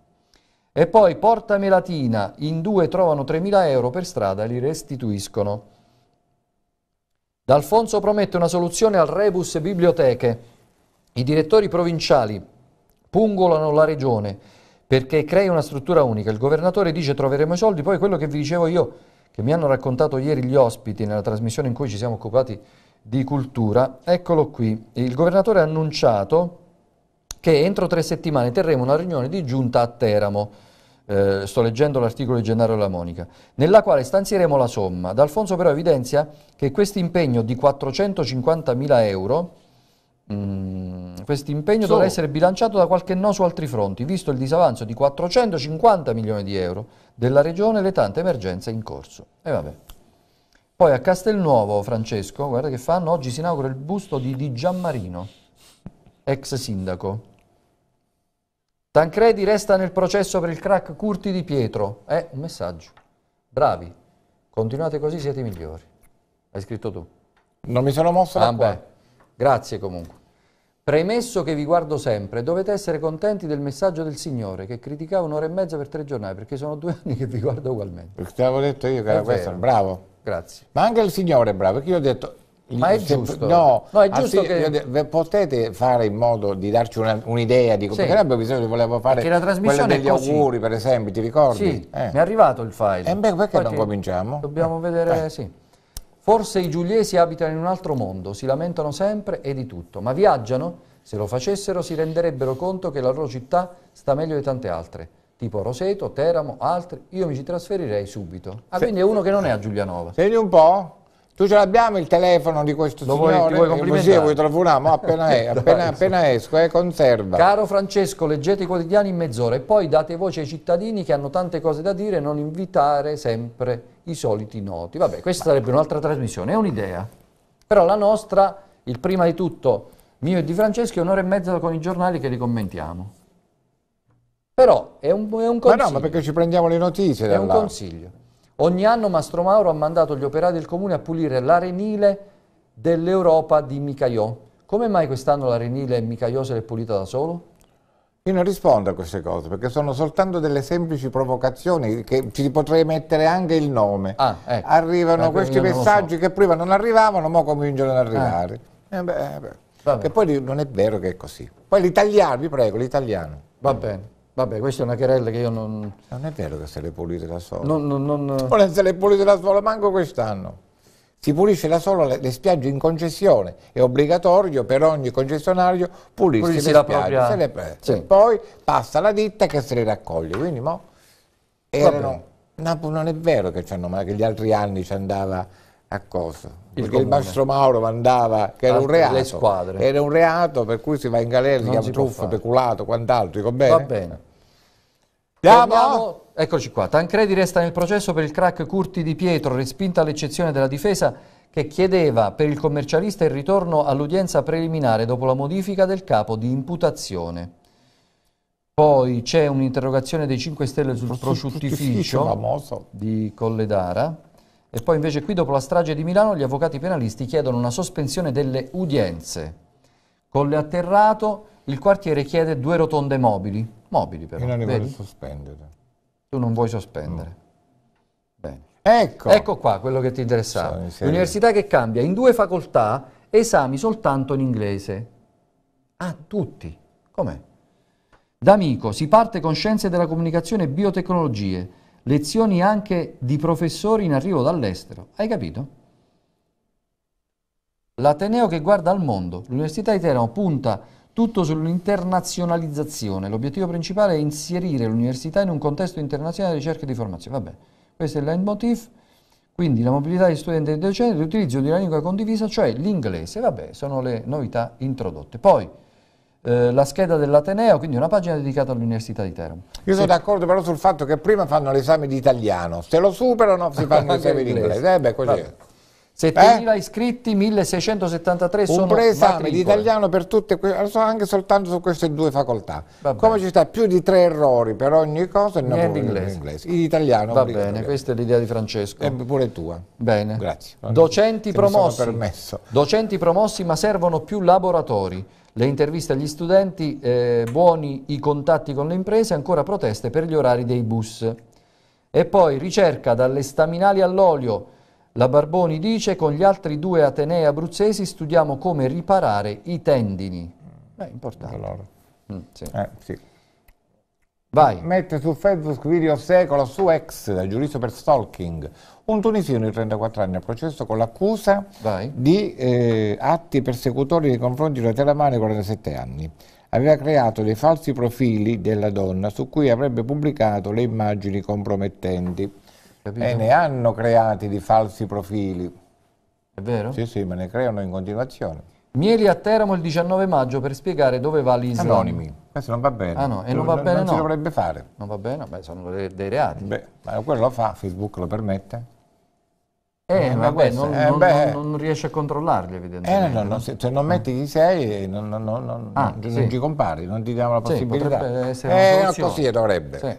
E poi portami la tina, in due trovano 3.000 euro per strada e li restituiscono. D'Alfonso promette una soluzione al rebus biblioteche. I direttori provinciali pungolano la regione perché crei una struttura unica. Il governatore dice troveremo i soldi, poi quello che vi dicevo io, che mi hanno raccontato ieri gli ospiti nella trasmissione in cui ci siamo occupati di cultura, eccolo qui. Il governatore ha annunciato che entro tre settimane terremo una riunione di giunta a Teramo. Eh, sto leggendo l'articolo di Gennaio La Monica, nella quale stanzieremo la somma. D'Alfonso però evidenzia che questo impegno di 450.000 euro, mm, questo impegno so. dovrà essere bilanciato da qualche no su altri fronti, visto il disavanzo di 450 milioni di euro della Regione e le tante emergenze in corso. E vabbè. Poi a Castelnuovo, Francesco, guarda che fanno, oggi si inaugura il busto di, di Giammarino, ex sindaco. Tancredi resta nel processo per il crack Curti di Pietro. È eh, un messaggio. Bravi, continuate così, siete i migliori. Hai scritto tu. Non mi sono mosso ah, da qua. Grazie comunque. Premesso che vi guardo sempre, dovete essere contenti del messaggio del Signore che criticava un'ora e mezza per tre giornali, perché sono due anni che vi guardo ugualmente. te l'avevo detto io che era questo, bravo. Grazie. Ma anche il Signore è bravo, perché io ho detto, ma è giusto, no, no è ah, giusto Anzi, che... potete fare in modo di darci un'idea di come sarebbe sì. che abbiamo bisogno voleva fare quella degli auguri, per esempio, ti ricordi? Sì, eh. mi è arrivato il file. E eh beh, perché Poi non cominciamo? Dobbiamo eh, vedere, eh. sì. Forse i giuliesi abitano in un altro mondo, si lamentano sempre e di tutto, ma viaggiano, se lo facessero si renderebbero conto che la loro città sta meglio di tante altre tipo Roseto, Teramo, altri, io mi ci trasferirei subito. Ah, se, quindi è uno che non è a Giulianova. Segni un po'. Tu ce l'abbiamo il telefono di questo Lo signore? Vuoi, ti vuoi sì, vuoi telefonare, appena, è, appena, Dai, appena esco, eh, conserva. Caro Francesco, leggete i quotidiani in mezz'ora e poi date voce ai cittadini che hanno tante cose da dire, e non invitare sempre i soliti noti. Vabbè, questa Ma... sarebbe un'altra trasmissione, è un'idea. Però la nostra, il prima di tutto mio e di Francesco, è un'ora e mezza con i giornali che li commentiamo. Però è un, è un consiglio. Ma no, ma perché ci prendiamo le notizie È un là. consiglio. Ogni anno Mastro Mauro ha mandato gli operai del comune a pulire l'arenile dell'Europa di Micaiò. Come mai quest'anno l'arenile Micaiò se l'è pulita da solo? Io non rispondo a queste cose perché sono soltanto delle semplici provocazioni che ci potrei mettere anche il nome. Ah, ecco. Arrivano eh, questi messaggi so. che prima non arrivavano, ma cominciano ad arrivare. Ah. Eh beh, eh, beh. Che poi non è vero che è così. Poi l'italiano, vi prego, l'italiano. Va bene. Vabbè, questa è una querella che io non... Non è vero che se le pulite da sola. Non, non, non... non se le pulite da sola, manco quest'anno. Si pulisce da sola le, le, spiagge in concessione, è obbligatorio per ogni concessionario pulirsi, le spiagge. Propria... Le... Sì. Poi passa la ditta che se le raccoglie, quindi mo... Erano... Vabbè. Napoli non è vero che, che gli altri anni ci andava a cosa? Il Perché comune. il mastro Mauro mandava, che era ah, un reato, era un reato per cui si va in galera, si chiama truffa, peculato, quant'altro, dico bene? Va bene. Andiamo. Eccoci qua, Tancredi resta nel processo per il crack Curti di Pietro, respinta l'eccezione della difesa che chiedeva per il commercialista il ritorno all'udienza preliminare dopo la modifica del capo di imputazione. Poi c'è un'interrogazione dei 5 Stelle sul prosciuttificio di Colledara. E poi invece qui dopo la strage di Milano gli avvocati penalisti chiedono una sospensione delle udienze. Colle atterrato, il quartiere chiede due rotonde mobili. Mobili però. Io non le voglio sospendere. Tu non vuoi sospendere. No. Bene. Ecco. ecco qua quello che ti interessava. L'università che cambia in due facoltà esami soltanto in inglese. Ah, tutti. Com'è? D'amico si parte con scienze della comunicazione e biotecnologie lezioni anche di professori in arrivo dall'estero. Hai capito? L'Ateneo che guarda al mondo, l'Università di Teramo punta tutto sull'internazionalizzazione, l'obiettivo principale è inserire l'università in un contesto internazionale di ricerca e di formazione. Vabbè, questo è il leitmotiv, quindi la mobilità di studenti e docenti, l'utilizzo di una lingua condivisa, cioè l'inglese, vabbè, sono le novità introdotte. Poi, eh, la scheda dell'Ateneo, quindi una pagina dedicata all'Università di Teramo. Io sono sì. d'accordo però sul fatto che prima fanno l'esame di italiano, se lo superano si fanno l'esame di inglese. Eh beh, così. 7.000 eh? iscritti, 1.673 un sono Un preesame di italiano per tutte, anche soltanto su queste due facoltà. Va Come ci sta più di tre errori per ogni cosa, no, in inglese. inglese. In italiano. Va bene, questa è l'idea di Francesco. È eh, pure tua. Bene. Grazie. Docenti promossi. Mi permesso. Docenti promossi, ma servono più laboratori. Le interviste agli studenti, eh, buoni i contatti con le imprese, ancora proteste per gli orari dei bus. E poi ricerca dalle staminali all'olio. La Barboni dice con gli altri due atenei abruzzesi studiamo come riparare i tendini. Beh, importante. Mm, sì. Eh, sì. Vai. Mette su Facebook video secolo su ex da giudizio per stalking. Un tunisino di 34 anni a processo con l'accusa Vai. di eh, atti persecutori nei confronti di una telamane di 47 anni. Aveva creato dei falsi profili della donna su cui avrebbe pubblicato le immagini compromettenti. Capito? E ne hanno creati di falsi profili. È vero? Sì, sì, ma ne creano in continuazione. Mieli a Teramo il 19 maggio per spiegare dove va l'Islam. Anonimi. Questo non va bene. Ah, no, e non cioè, va bene. Non no. si dovrebbe fare. Non va bene, beh, sono dei, dei reati. Beh, ma quello lo fa, Facebook lo permette. Eh, eh, vabbè, non, eh, non, beh, non, non, riesci a controllarli evidentemente. Eh, no, no, se, se, cioè, non metti chi sei non, non ah, sì. ti compari, non ti diamo la possibilità. Sì, potrebbe essere eh, così dovrebbe. Sì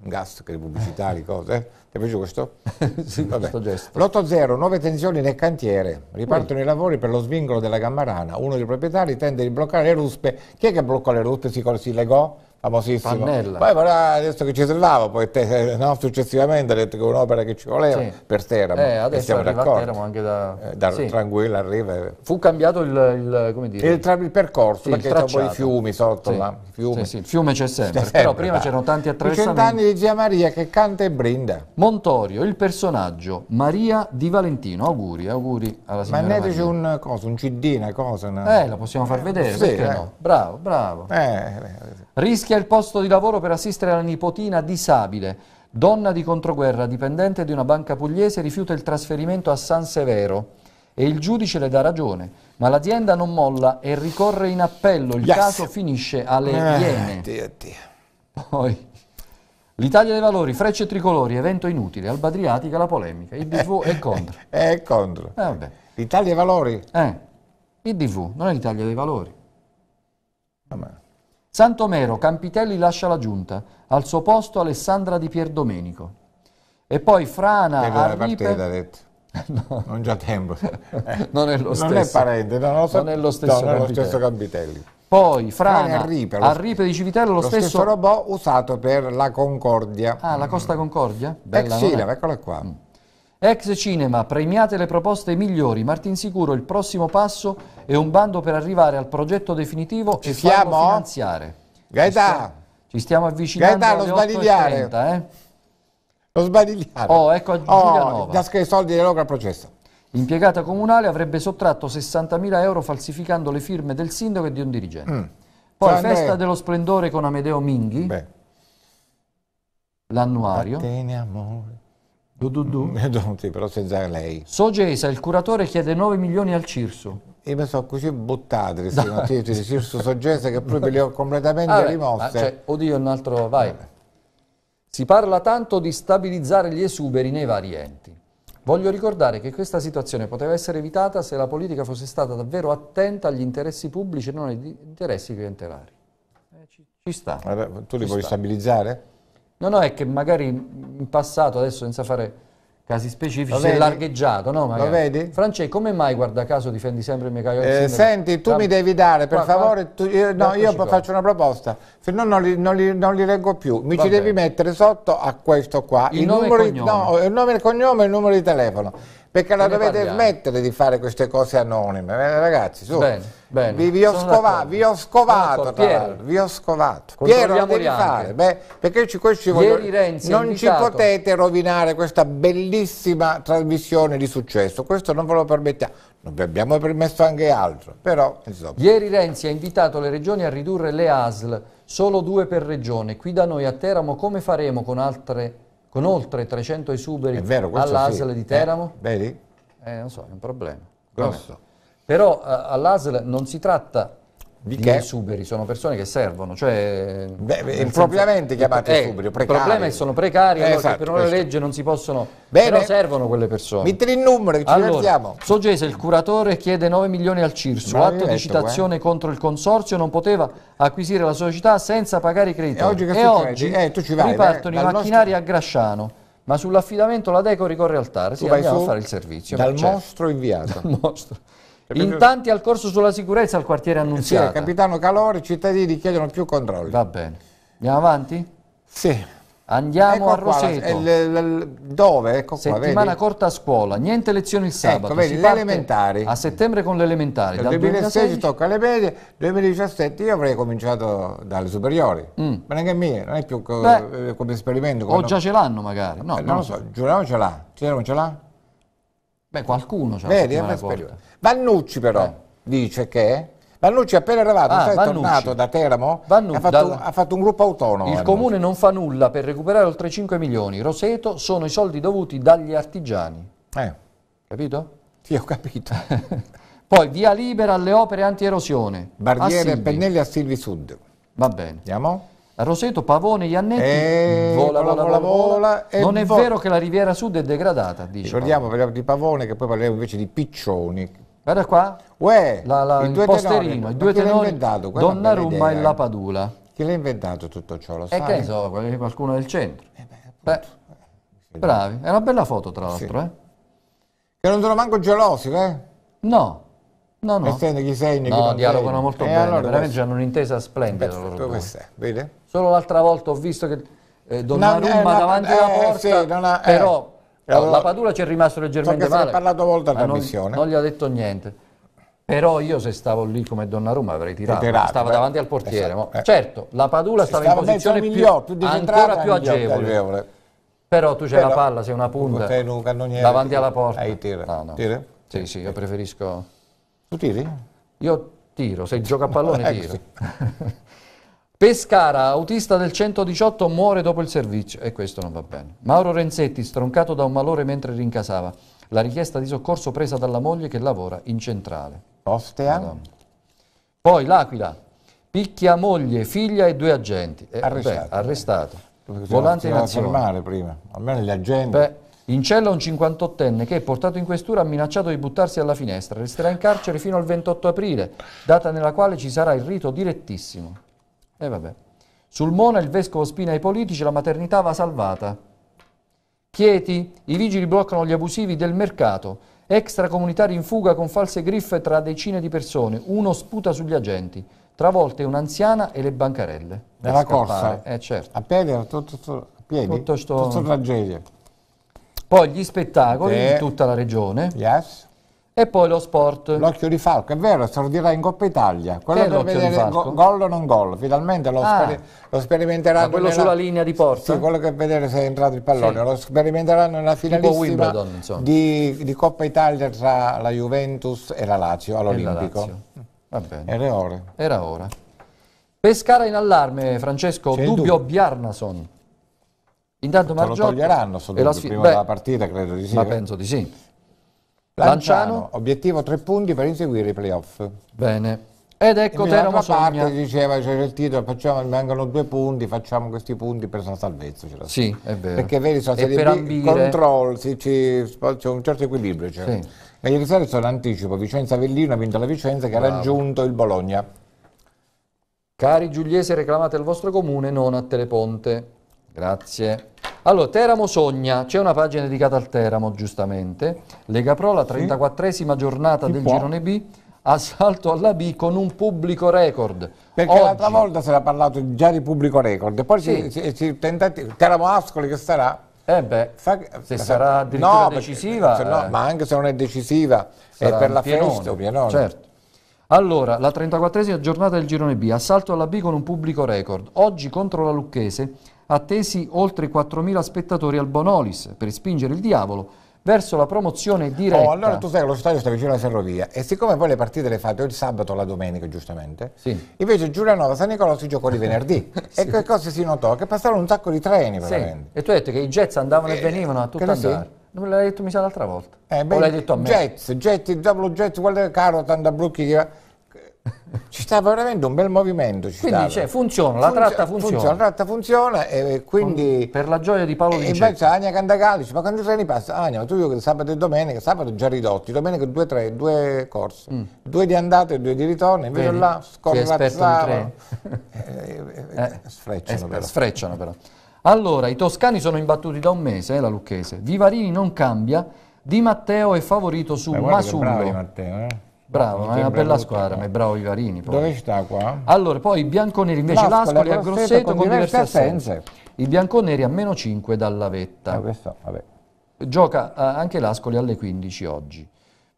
gasche pubblicitari, cose. Ti è piaciuto questo? sì, Vabbè. questo gesto. L'8-0, nuove tensioni nel cantiere. Ripartono Ui. i lavori per lo svincolo della Gammarana. Uno dei proprietari tende a bloccare le ruspe. Chi è che bloccò le ruspe? Si, si legò? famosissimo. Pannella. Poi però adesso che ci trovavo, poi te, eh, no, successivamente ha detto che un'opera che ci voleva sì. per Teramo. Eh, adesso siamo d'accordo. Teramo anche da... Eh, da sì. Tranquilla arriva. Fu cambiato il, il, il, il percorso, sì, perché dopo i fiumi sotto là. Fiumi. il fiume c'è sempre, sempre, però prima c'erano tanti attraversamenti. I cent'anni di zia Maria che canta e brinda. Montorio, il personaggio, Maria di Valentino, auguri, auguri alla signora Ma neteci un, cosa, un cd, una cosa. Una... Eh, la possiamo far vedere, eh, perché no? Bravo, bravo. Eh, eh, eh Rischia il posto di lavoro per assistere alla nipotina disabile. Donna di controguerra, dipendente di una banca pugliese, rifiuta il trasferimento a San Severo e il giudice le dà ragione, ma l'azienda non molla e ricorre in appello. Il yes. caso finisce alle eh, Iene. Dio, Dio. Poi l'Italia dei Valori, frecce tricolori, evento inutile, al Badriatica la polemica, il DV eh, è contro. È contro. Eh, L'Italia dei Valori? Eh, il DV, non è l'Italia dei Valori. Vabbè. Santomero, Campitelli lascia la giunta, al suo posto Alessandra Di Pierdomenico. E poi Frana, Devo ecco Arripe... Partita, no. Non già tempo. Eh. non è lo stesso. Non è parente, no, so... non, è lo stesso, no, non è lo stesso Campitelli. Poi Frana, Arripe, lo... Arripe di Civitello, lo, lo stesso... stesso robot usato per la Concordia. Ah, la Costa Concordia? Bella, Ex Silva, eccola qua. Mm. Ex Cinema, premiate le proposte migliori. Martin Sicuro, il prossimo passo è un bando per arrivare al progetto definitivo Ci e farlo finanziare. Gaeta! Ci stiamo avvicinando Gaeta, alle 8.30, eh? Lo sbadigliare. Oh, ecco a Giulianova. Oh, tasca i soldi dell'Ocra al processo. Impiegata comunale avrebbe sottratto 60.000 euro falsificando le firme del sindaco e di un dirigente. Mm. Poi San cioè, festa Andrea. dello splendore con Amedeo Minghi. Beh. L'annuario. Atene, amore. Du, du, du. Eh, Donte, però senza lei. Sogesa, il curatore chiede 9 milioni al Cirso. E mi sono così buttato queste notizie di Cirso Sogesa che proprio le ho completamente ah, rimosse. cioè, oddio, un altro, vai. Si parla tanto di stabilizzare gli esuberi nei vari enti. Voglio ricordare che questa situazione poteva essere evitata se la politica fosse stata davvero attenta agli interessi pubblici e non agli interessi clientelari. Eh, ci, ci sta. Allora, tu li ci vuoi sta. stabilizzare? No, no, è che magari in passato, adesso senza fare casi specifici, è largheggiato, no? Magari. Lo vedi? Francesco, come mai, guarda caso, difendi sempre i miei caio? Eh, senti, tu Cam... mi devi dare, per qua, favore, tu, io, no, io faccio una proposta, se no non li, non, li, non li leggo più, mi Va ci bene. devi mettere sotto a questo qua, il, il nome, e No, il nome e il cognome e il numero di telefono. Perché la dovete parliamo. smettere di fare queste cose anonime, eh, ragazzi, su. Bene, bene. Vi, vi, ho scovato, vi, ho scovato, vi ho scovato, Piero, lo devi fare, Beh, perché ci, ci voglio, Renzi non ci potete rovinare questa bellissima trasmissione di successo, questo non ve lo permettiamo, non vi abbiamo permesso anche altro, però insomma. Ieri Renzi ha invitato le regioni a ridurre le ASL, solo due per regione, qui da noi a Teramo come faremo con altre regioni con oltre 300 esuberi all'ASL sì. di Teramo? Eh, vedi? Eh, non so, è un problema. Grosso. Però eh, all'ASL non si tratta di, di che? suberi, sono persone che servono, cioè... Beh, eh, impropriamente eh, chiamate eh, suberi, precari. Il problema è che sono precari, eh, allora esatto, per una questo. legge non si possono... Bene. Però servono quelle persone. Mettere il numero, ci allora, divertiamo. Sogese, il curatore, chiede 9 milioni al Cirsu, Ma atto detto, di citazione eh. contro il consorzio, non poteva acquisire la società senza pagare i crediti. E oggi, che e oggi eh, tu ci vai, ripartono eh, i macchinari nostro... a Grasciano ma sull'affidamento la Deco ricorre al TAR, si sì, andiamo su? a fare il servizio. Dal certo. mostro inviato. Dal mostro. In tanti al corso sulla sicurezza al quartiere Annunziata. Sì, capitano Calori, i cittadini chiedono più controlli. Va bene. Andiamo avanti? Sì. Andiamo ecco a Roseto. La, l, l, dove? Ecco qua, Settimana corta a scuola, niente lezioni il ecco, sabato. Ecco, vedi, le elementari. A settembre con le elementari. Dal 2016, 2016 tocca alle medie, 2017 io avrei cominciato dalle superiori. Mm. Ma neanche mie, non è più Beh, eh, come esperimento. O quando... già ce l'hanno magari. No, eh, non, non, lo so, so. giuriamo ce l'ha. Ce l'ha? Beh, qualcuno c'ha Vedi, una Vannucci però eh. dice che Vannucci è appena arrivato, ah, è tornato da Teramo, Vannucci, ha, fatto, da... ha, fatto, un gruppo autonomo. Il Vannucci. comune non fa nulla per recuperare oltre 5 milioni. Roseto sono i soldi dovuti dagli artigiani. Eh. Capito? Sì, ho capito. Poi via libera alle opere antierosione. Barriere Pennelli a Silvi Sud. Va bene. Andiamo? Roseto, Pavone, Iannetti, e eh, vola, vola, vola, vola, eh, Non è vero che la Riviera Sud è degradata, dice. Ricordiamo, parliamo di Pavone, che poi parliamo invece di Piccioni. Guarda qua, Uè, il, due posterino, i due tenori, Donnarumma e la Padula. Chi l'ha inventato tutto ciò, lo sai? E che ne so, qualcuno del centro. Eh bravi, è una bella foto tra l'altro, eh. Che non sono manco gelosi, eh? No. No, no. Tecniche, segni, no, dialogano molto eh, bene, allora veramente questo... hanno un'intesa splendida. Perfetto, questa, vede? Solo l'altra volta ho visto che eh, Donnarumma no, davanti alla eh, porta, sì, ha, eh. però eh, allora, la Padula ci è rimasto leggermente so male. ha parlato molta la missione. Non, non gli ha detto niente. Però io se stavo lì come Donnarumma avrei tirato, tirato stava beh, davanti al portiere. Esatto, certo, la Padula stava, stava in posizione miglior, più, più ancora più agevole. Però tu c'hai la palla, sei una punta, un davanti alla porta. Hai tira. No, no. Sì, sì, io preferisco... Tu tiri? Io tiro, se gioca a pallone no, eh, tiro. Pescara, autista del 118, muore dopo il servizio. E questo non va bene. Mauro Renzetti, stroncato da un malore mentre rincasava. La richiesta di soccorso presa dalla moglie che lavora in centrale. Ostea. Poi l'Aquila, picchia moglie, figlia e due agenti. Eh, arrestato. Beh, arrestato. Volante in azione. prima, almeno gli agenti. Beh, in cella un 58enne che, portato in questura, ha minacciato di buttarsi alla finestra. Resterà in carcere fino al 28 aprile, data nella quale ci sarà il rito direttissimo. E vabbè. Sul Mona il vescovo spina ai politici, la maternità va salvata. Chieti, i vigili bloccano gli abusivi del mercato. Extracomunitari in fuga con false griffe tra decine di persone. Uno sputa sugli agenti. Travolte un'anziana e le bancarelle. Della corsa? Eh certo. A piedi era tutto, tutto, a piedi? Tutto sto... Tutto tragedia poi gli spettacoli sì. in tutta la regione. Yes. E poi lo sport. L'occhio di falco, è vero, sortirà in Coppa Italia. Quello che per vedere go, gol o non gol, finalmente lo, ah, speri lo sperimenteranno. quello nella, sulla linea di porta? Sì, quello che è vedere se è entrato il pallone. Sì. Lo sperimenteranno nella finalissima di, di, Coppa Italia tra la Juventus e la Lazio all'Olimpico. La Era ora. Era ora. Pescara in allarme, Francesco Dubbio Biarnason. Intanto Margiotta... Lo toglieranno sul dubbio, prima Beh, della partita, credo di sì. Ma eh. penso di sì. Lanciano, Lanciano obiettivo tre punti per inseguire i playoff. Bene. Ed ecco Teramo Sogna. parte diceva, c'era il titolo, facciamo, mancano due punti, facciamo questi punti per la salvezza. Sì, è vero. Perché vedi, sono serie ambire... control, sì, c'è un certo equilibrio. Cioè. Sì. E ieri sera sono in anticipo, vicenza vellino ha vinto la Vicenza che Bravo. ha raggiunto il Bologna. Cari Giuliesi, reclamate il vostro comune, non a Teleponte. Grazie. Allora, Teramo Sogna, c'è una pagina dedicata al Teramo, giustamente. Lega Pro, la 34esima giornata Chi del può? girone B, assalto alla B con un pubblico record. Perché Oggi... l'altra volta si era parlato già di pubblico record, poi sì. si, si, si tentati, Teramo Ascoli che sarà? Eh beh, Fa... se sarà addirittura no, decisiva... Perché, no, eh. Ma anche se non è decisiva, è per la pienone, pienone. Certo. Allora, la 34esima giornata del girone B, assalto alla B con un pubblico record. Oggi contro la Lucchese attesi oltre 4.000 spettatori al Bonolis per spingere il diavolo verso la promozione diretta. Oh, allora tu sai che lo stadio sta vicino alla ferrovia e siccome poi le partite le fate o il sabato o la domenica, giustamente, sì. invece Giulianova San Nicolò si giocò di venerdì sì. e che cosa si notò? Che passarono un sacco di treni veramente. E tu hai detto che i jets andavano e, e eh, venivano a tutto andare. Non me l'hai detto mi sa l'altra volta. Eh, beh, o l'hai detto a me. Jets, Jets, il W Jets, guarda Caro, Tandabroochi, ci sta veramente un bel movimento. quindi cioè, funziona, la tratta funziona. funziona. La tratta funziona e eh, quindi... Per la gioia di Paolo Vincenzi. Eh, e invece Agna Candagalli ma quando i treni passano? Agna, tu io che sabato e domenica, sabato già ridotti, domenica due, tre, due corse, mm. due di andata e due di ritorno, invece Vedi, là scorrazzavano. Eh, eh, eh, sfrecciano, eh, però. sfrecciano però. Allora, i toscani sono imbattuti da un mese, eh, la Lucchese. Vivarini non cambia, Di Matteo è favorito su Masullo. Matteo, eh? Bravo, ma è una bella squadra, ma è bravo Ivarini. Poi. Dove sta qua? Allora, poi i bianconeri invece, l'Ascoli, a Grosseto con, con diverse assenze. assenze. I bianconeri a meno 5 dalla vetta. Ah, eh, questo, Gioca anche l'Ascoli alle 15 oggi.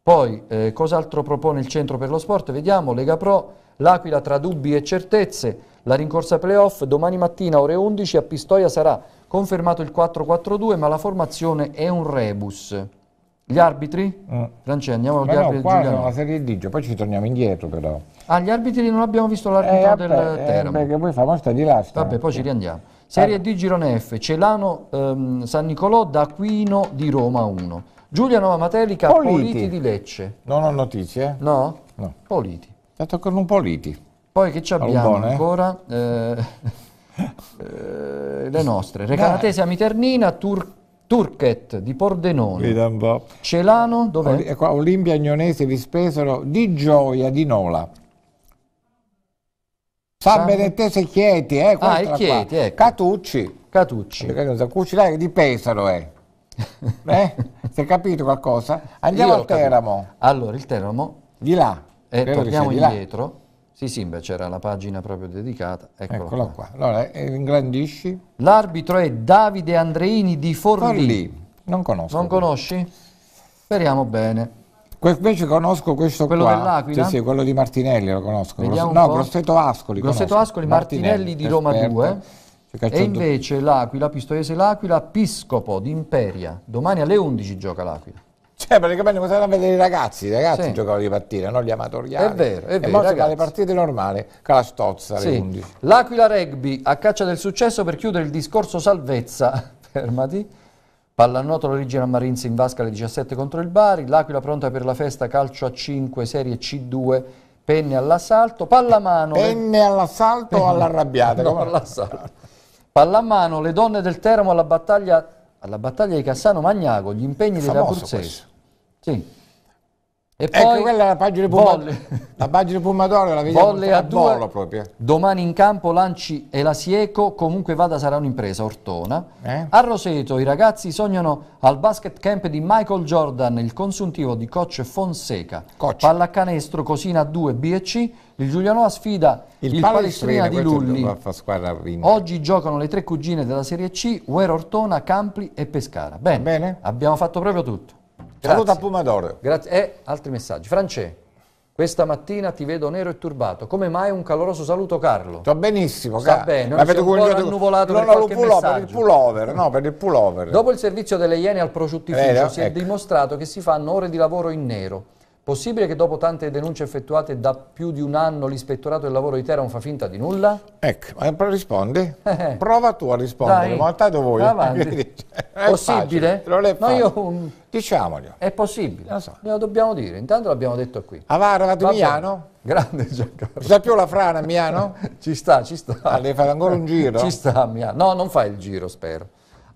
Poi, eh, cos'altro propone il Centro per lo Sport? Vediamo, Lega Pro, l'Aquila tra dubbi e certezze, la rincorsa playoff, domani mattina ore 11 a Pistoia sarà confermato il 4-4-2, ma la formazione è un rebus. Gli arbitri? Mm. Francesco, andiamo agli no, Qua Giuliano. la Serie di D, cioè, poi ci torniamo indietro però. Ah, gli arbitri non abbiamo visto l'arbitro eh, del eh, Teramo. Perché poi fa mostra di lastra. Vabbè, poi ci riandiamo. Serie allora. D Girone F, Celano, ehm, San Nicolò, D'Aquino di Roma 1. Giuliano Amatelica, Politi. Politi di Lecce. Non ho notizie? No? No. Politi. Tanto con un Politi. Poi che ci abbiamo Albone. ancora? Eh, eh le nostre. Recanatese Amiternina, Turco Turket di Pordenone, Celano, dov'è? Ecco, Olimpia Agnonese vi spesero di gioia di Nola. San, San... Benettese Chieti, eh, ah, e Chieti, ecco. Catucci. Catucci. Cucinare di Pesaro, eh. eh? Si è capito qualcosa? Andiamo Io al Teramo. Capito. Allora, il Teramo. Di là. Eh, torniamo indietro. Là. Sì, sì, beh, c'era la pagina proprio dedicata. Eccola, Eccola qua. qua. Allora, eh, ingrandisci. L'arbitro è Davide Andreini di Forlì. Forlì. Non conosco. Non conosci? Speriamo bene. Que invece conosco questo quello dell'Aquila? Sì, sì, quello di Martinelli lo conosco. Vediamo no, Grosseto Ascoli. Grosseto Ascoli, Martinelli, Martinelli di Roma 2. E invece l'Aquila, Pistoiese l'Aquila, Piscopo di Imperia. Domani alle 11 gioca l'Aquila. Cioè, praticamente cosa a vedere i ragazzi, i ragazzi sì. giocavano di partita, non gli amatoriali. È vero, è vero. E le partite normali, calastozza stozza, sì. 11. L'Aquila Rugby a caccia del successo per chiudere il discorso salvezza. Fermati. Pallanuoto l'origine Regina Marinzi in vasca alle 17 contro il Bari, l'Aquila pronta per la festa calcio a 5, serie C2, penne all'assalto, pallamano... Penne le... all'assalto o all'arrabbiata? No, all'assalto. Pallamano, le donne del Teramo alla battaglia, alla battaglia di Cassano Magnago, gli impegni della Pursese. Sì. E ecco, quella è la pagina di Pumadoro, la pagina di Pumadoro la vediamo volle a due, proprio. Eh. Domani in campo Lanci e la Sieco, comunque vada sarà un'impresa, Ortona. Eh? A Roseto i ragazzi sognano al basket camp di Michael Jordan, il consuntivo di coach Fonseca. Coach. Pallacanestro, Cosina 2, B e C. Il Giulianoa sfida il, il Palestrina, di Lulli. Oggi giocano le tre cugine della Serie C, Uero Ortona, Campli e Pescara. Bene, Bene. abbiamo fatto proprio tutto. Saluta Pumador. Grazie. E altri messaggi. Francè, questa mattina ti vedo nero e turbato. Come mai un caloroso saluto, Carlo? Sto benissimo, Sta bene, non L'avete si è annuvolato no, per no, pull per il pullover, no, per il pullover. Dopo il servizio delle Iene al prosciuttificio eh, si ecco. è dimostrato che si fanno ore di lavoro in nero Possibile che dopo tante denunce effettuate da più di un anno l'ispettorato del lavoro di Teramo fa finta di nulla? Ecco, rispondi. Eh, eh. Prova tu a rispondere, Dai, ma altate voi. Eh, è possibile? Facile, no, io, Diciamoglio. È possibile, so. lo dobbiamo dire, intanto l'abbiamo detto qui. Avara, ah, vado a Milano? Grande Giancarlo. Sa più la frana a Milano? ci sta, ci sta. Ah, deve fare ancora un giro? Ci sta a Milano. No, non fa il giro, spero.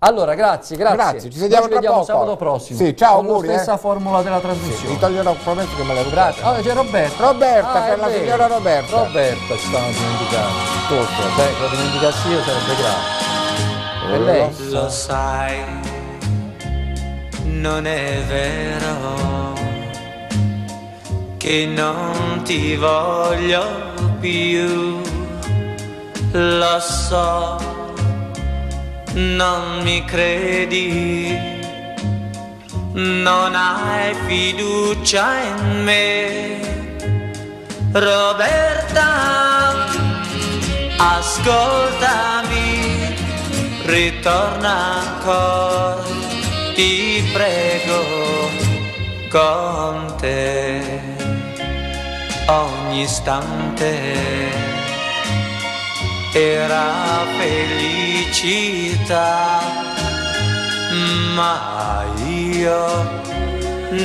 Allora, grazie, grazie. Grazie, ci sentiamo, ci vediamo sabato prossimo. Sì, ciao, con auguri. la stessa eh. formula della trasmissione. Sì, ti toglierò, prometto che me l'hai rubata. Grazie. Ah, c'è Roberta. Roberta, ah, per la vero. signora Roberta. Roberta, ci stavo dimenticando. Tutto, beh, lo dimenticassi io sarebbe grave. Per lei. Lo sai, non è vero che non ti voglio più, lo so non mi credi, non hai fiducia in me. Roberta, ascoltami, ritorna ancora, ti prego, con te ogni istante era felicità, ma io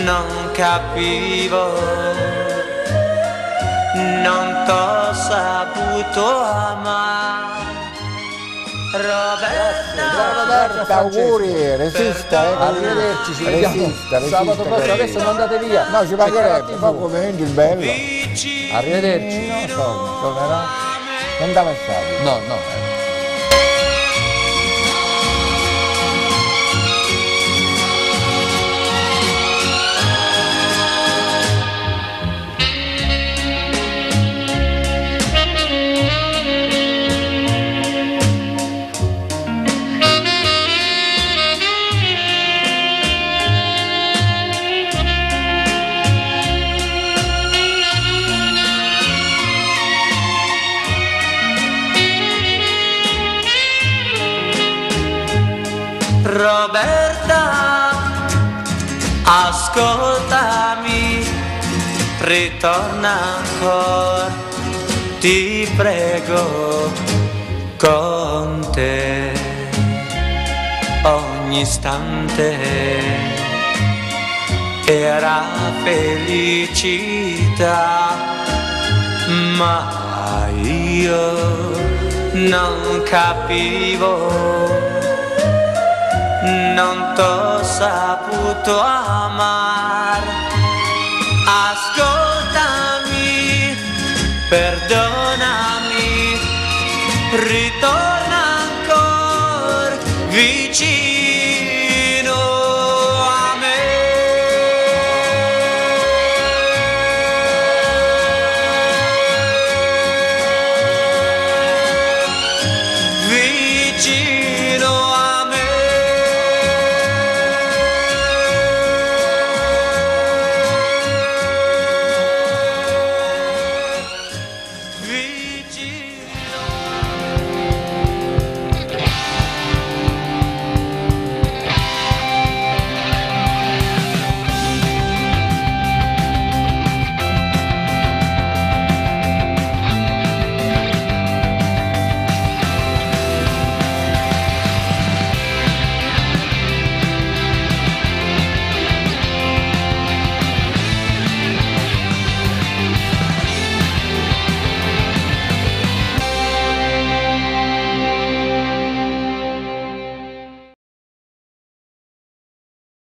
non capivo, non t'ho saputo amare. Roberta, brava Roberta, auguri, resista, eh, arrivederci, ci vediamo resista, resista, sabato prossimo, adesso non andate via. No, ci pagherebbe, fa come il bello. Arrivederci, no, so, tornerà. Não dava chave. Não, não. torna ancora, ti prego con te ogni istante era felicità, ma io non capivo, non t'ho saputo amare. Rita.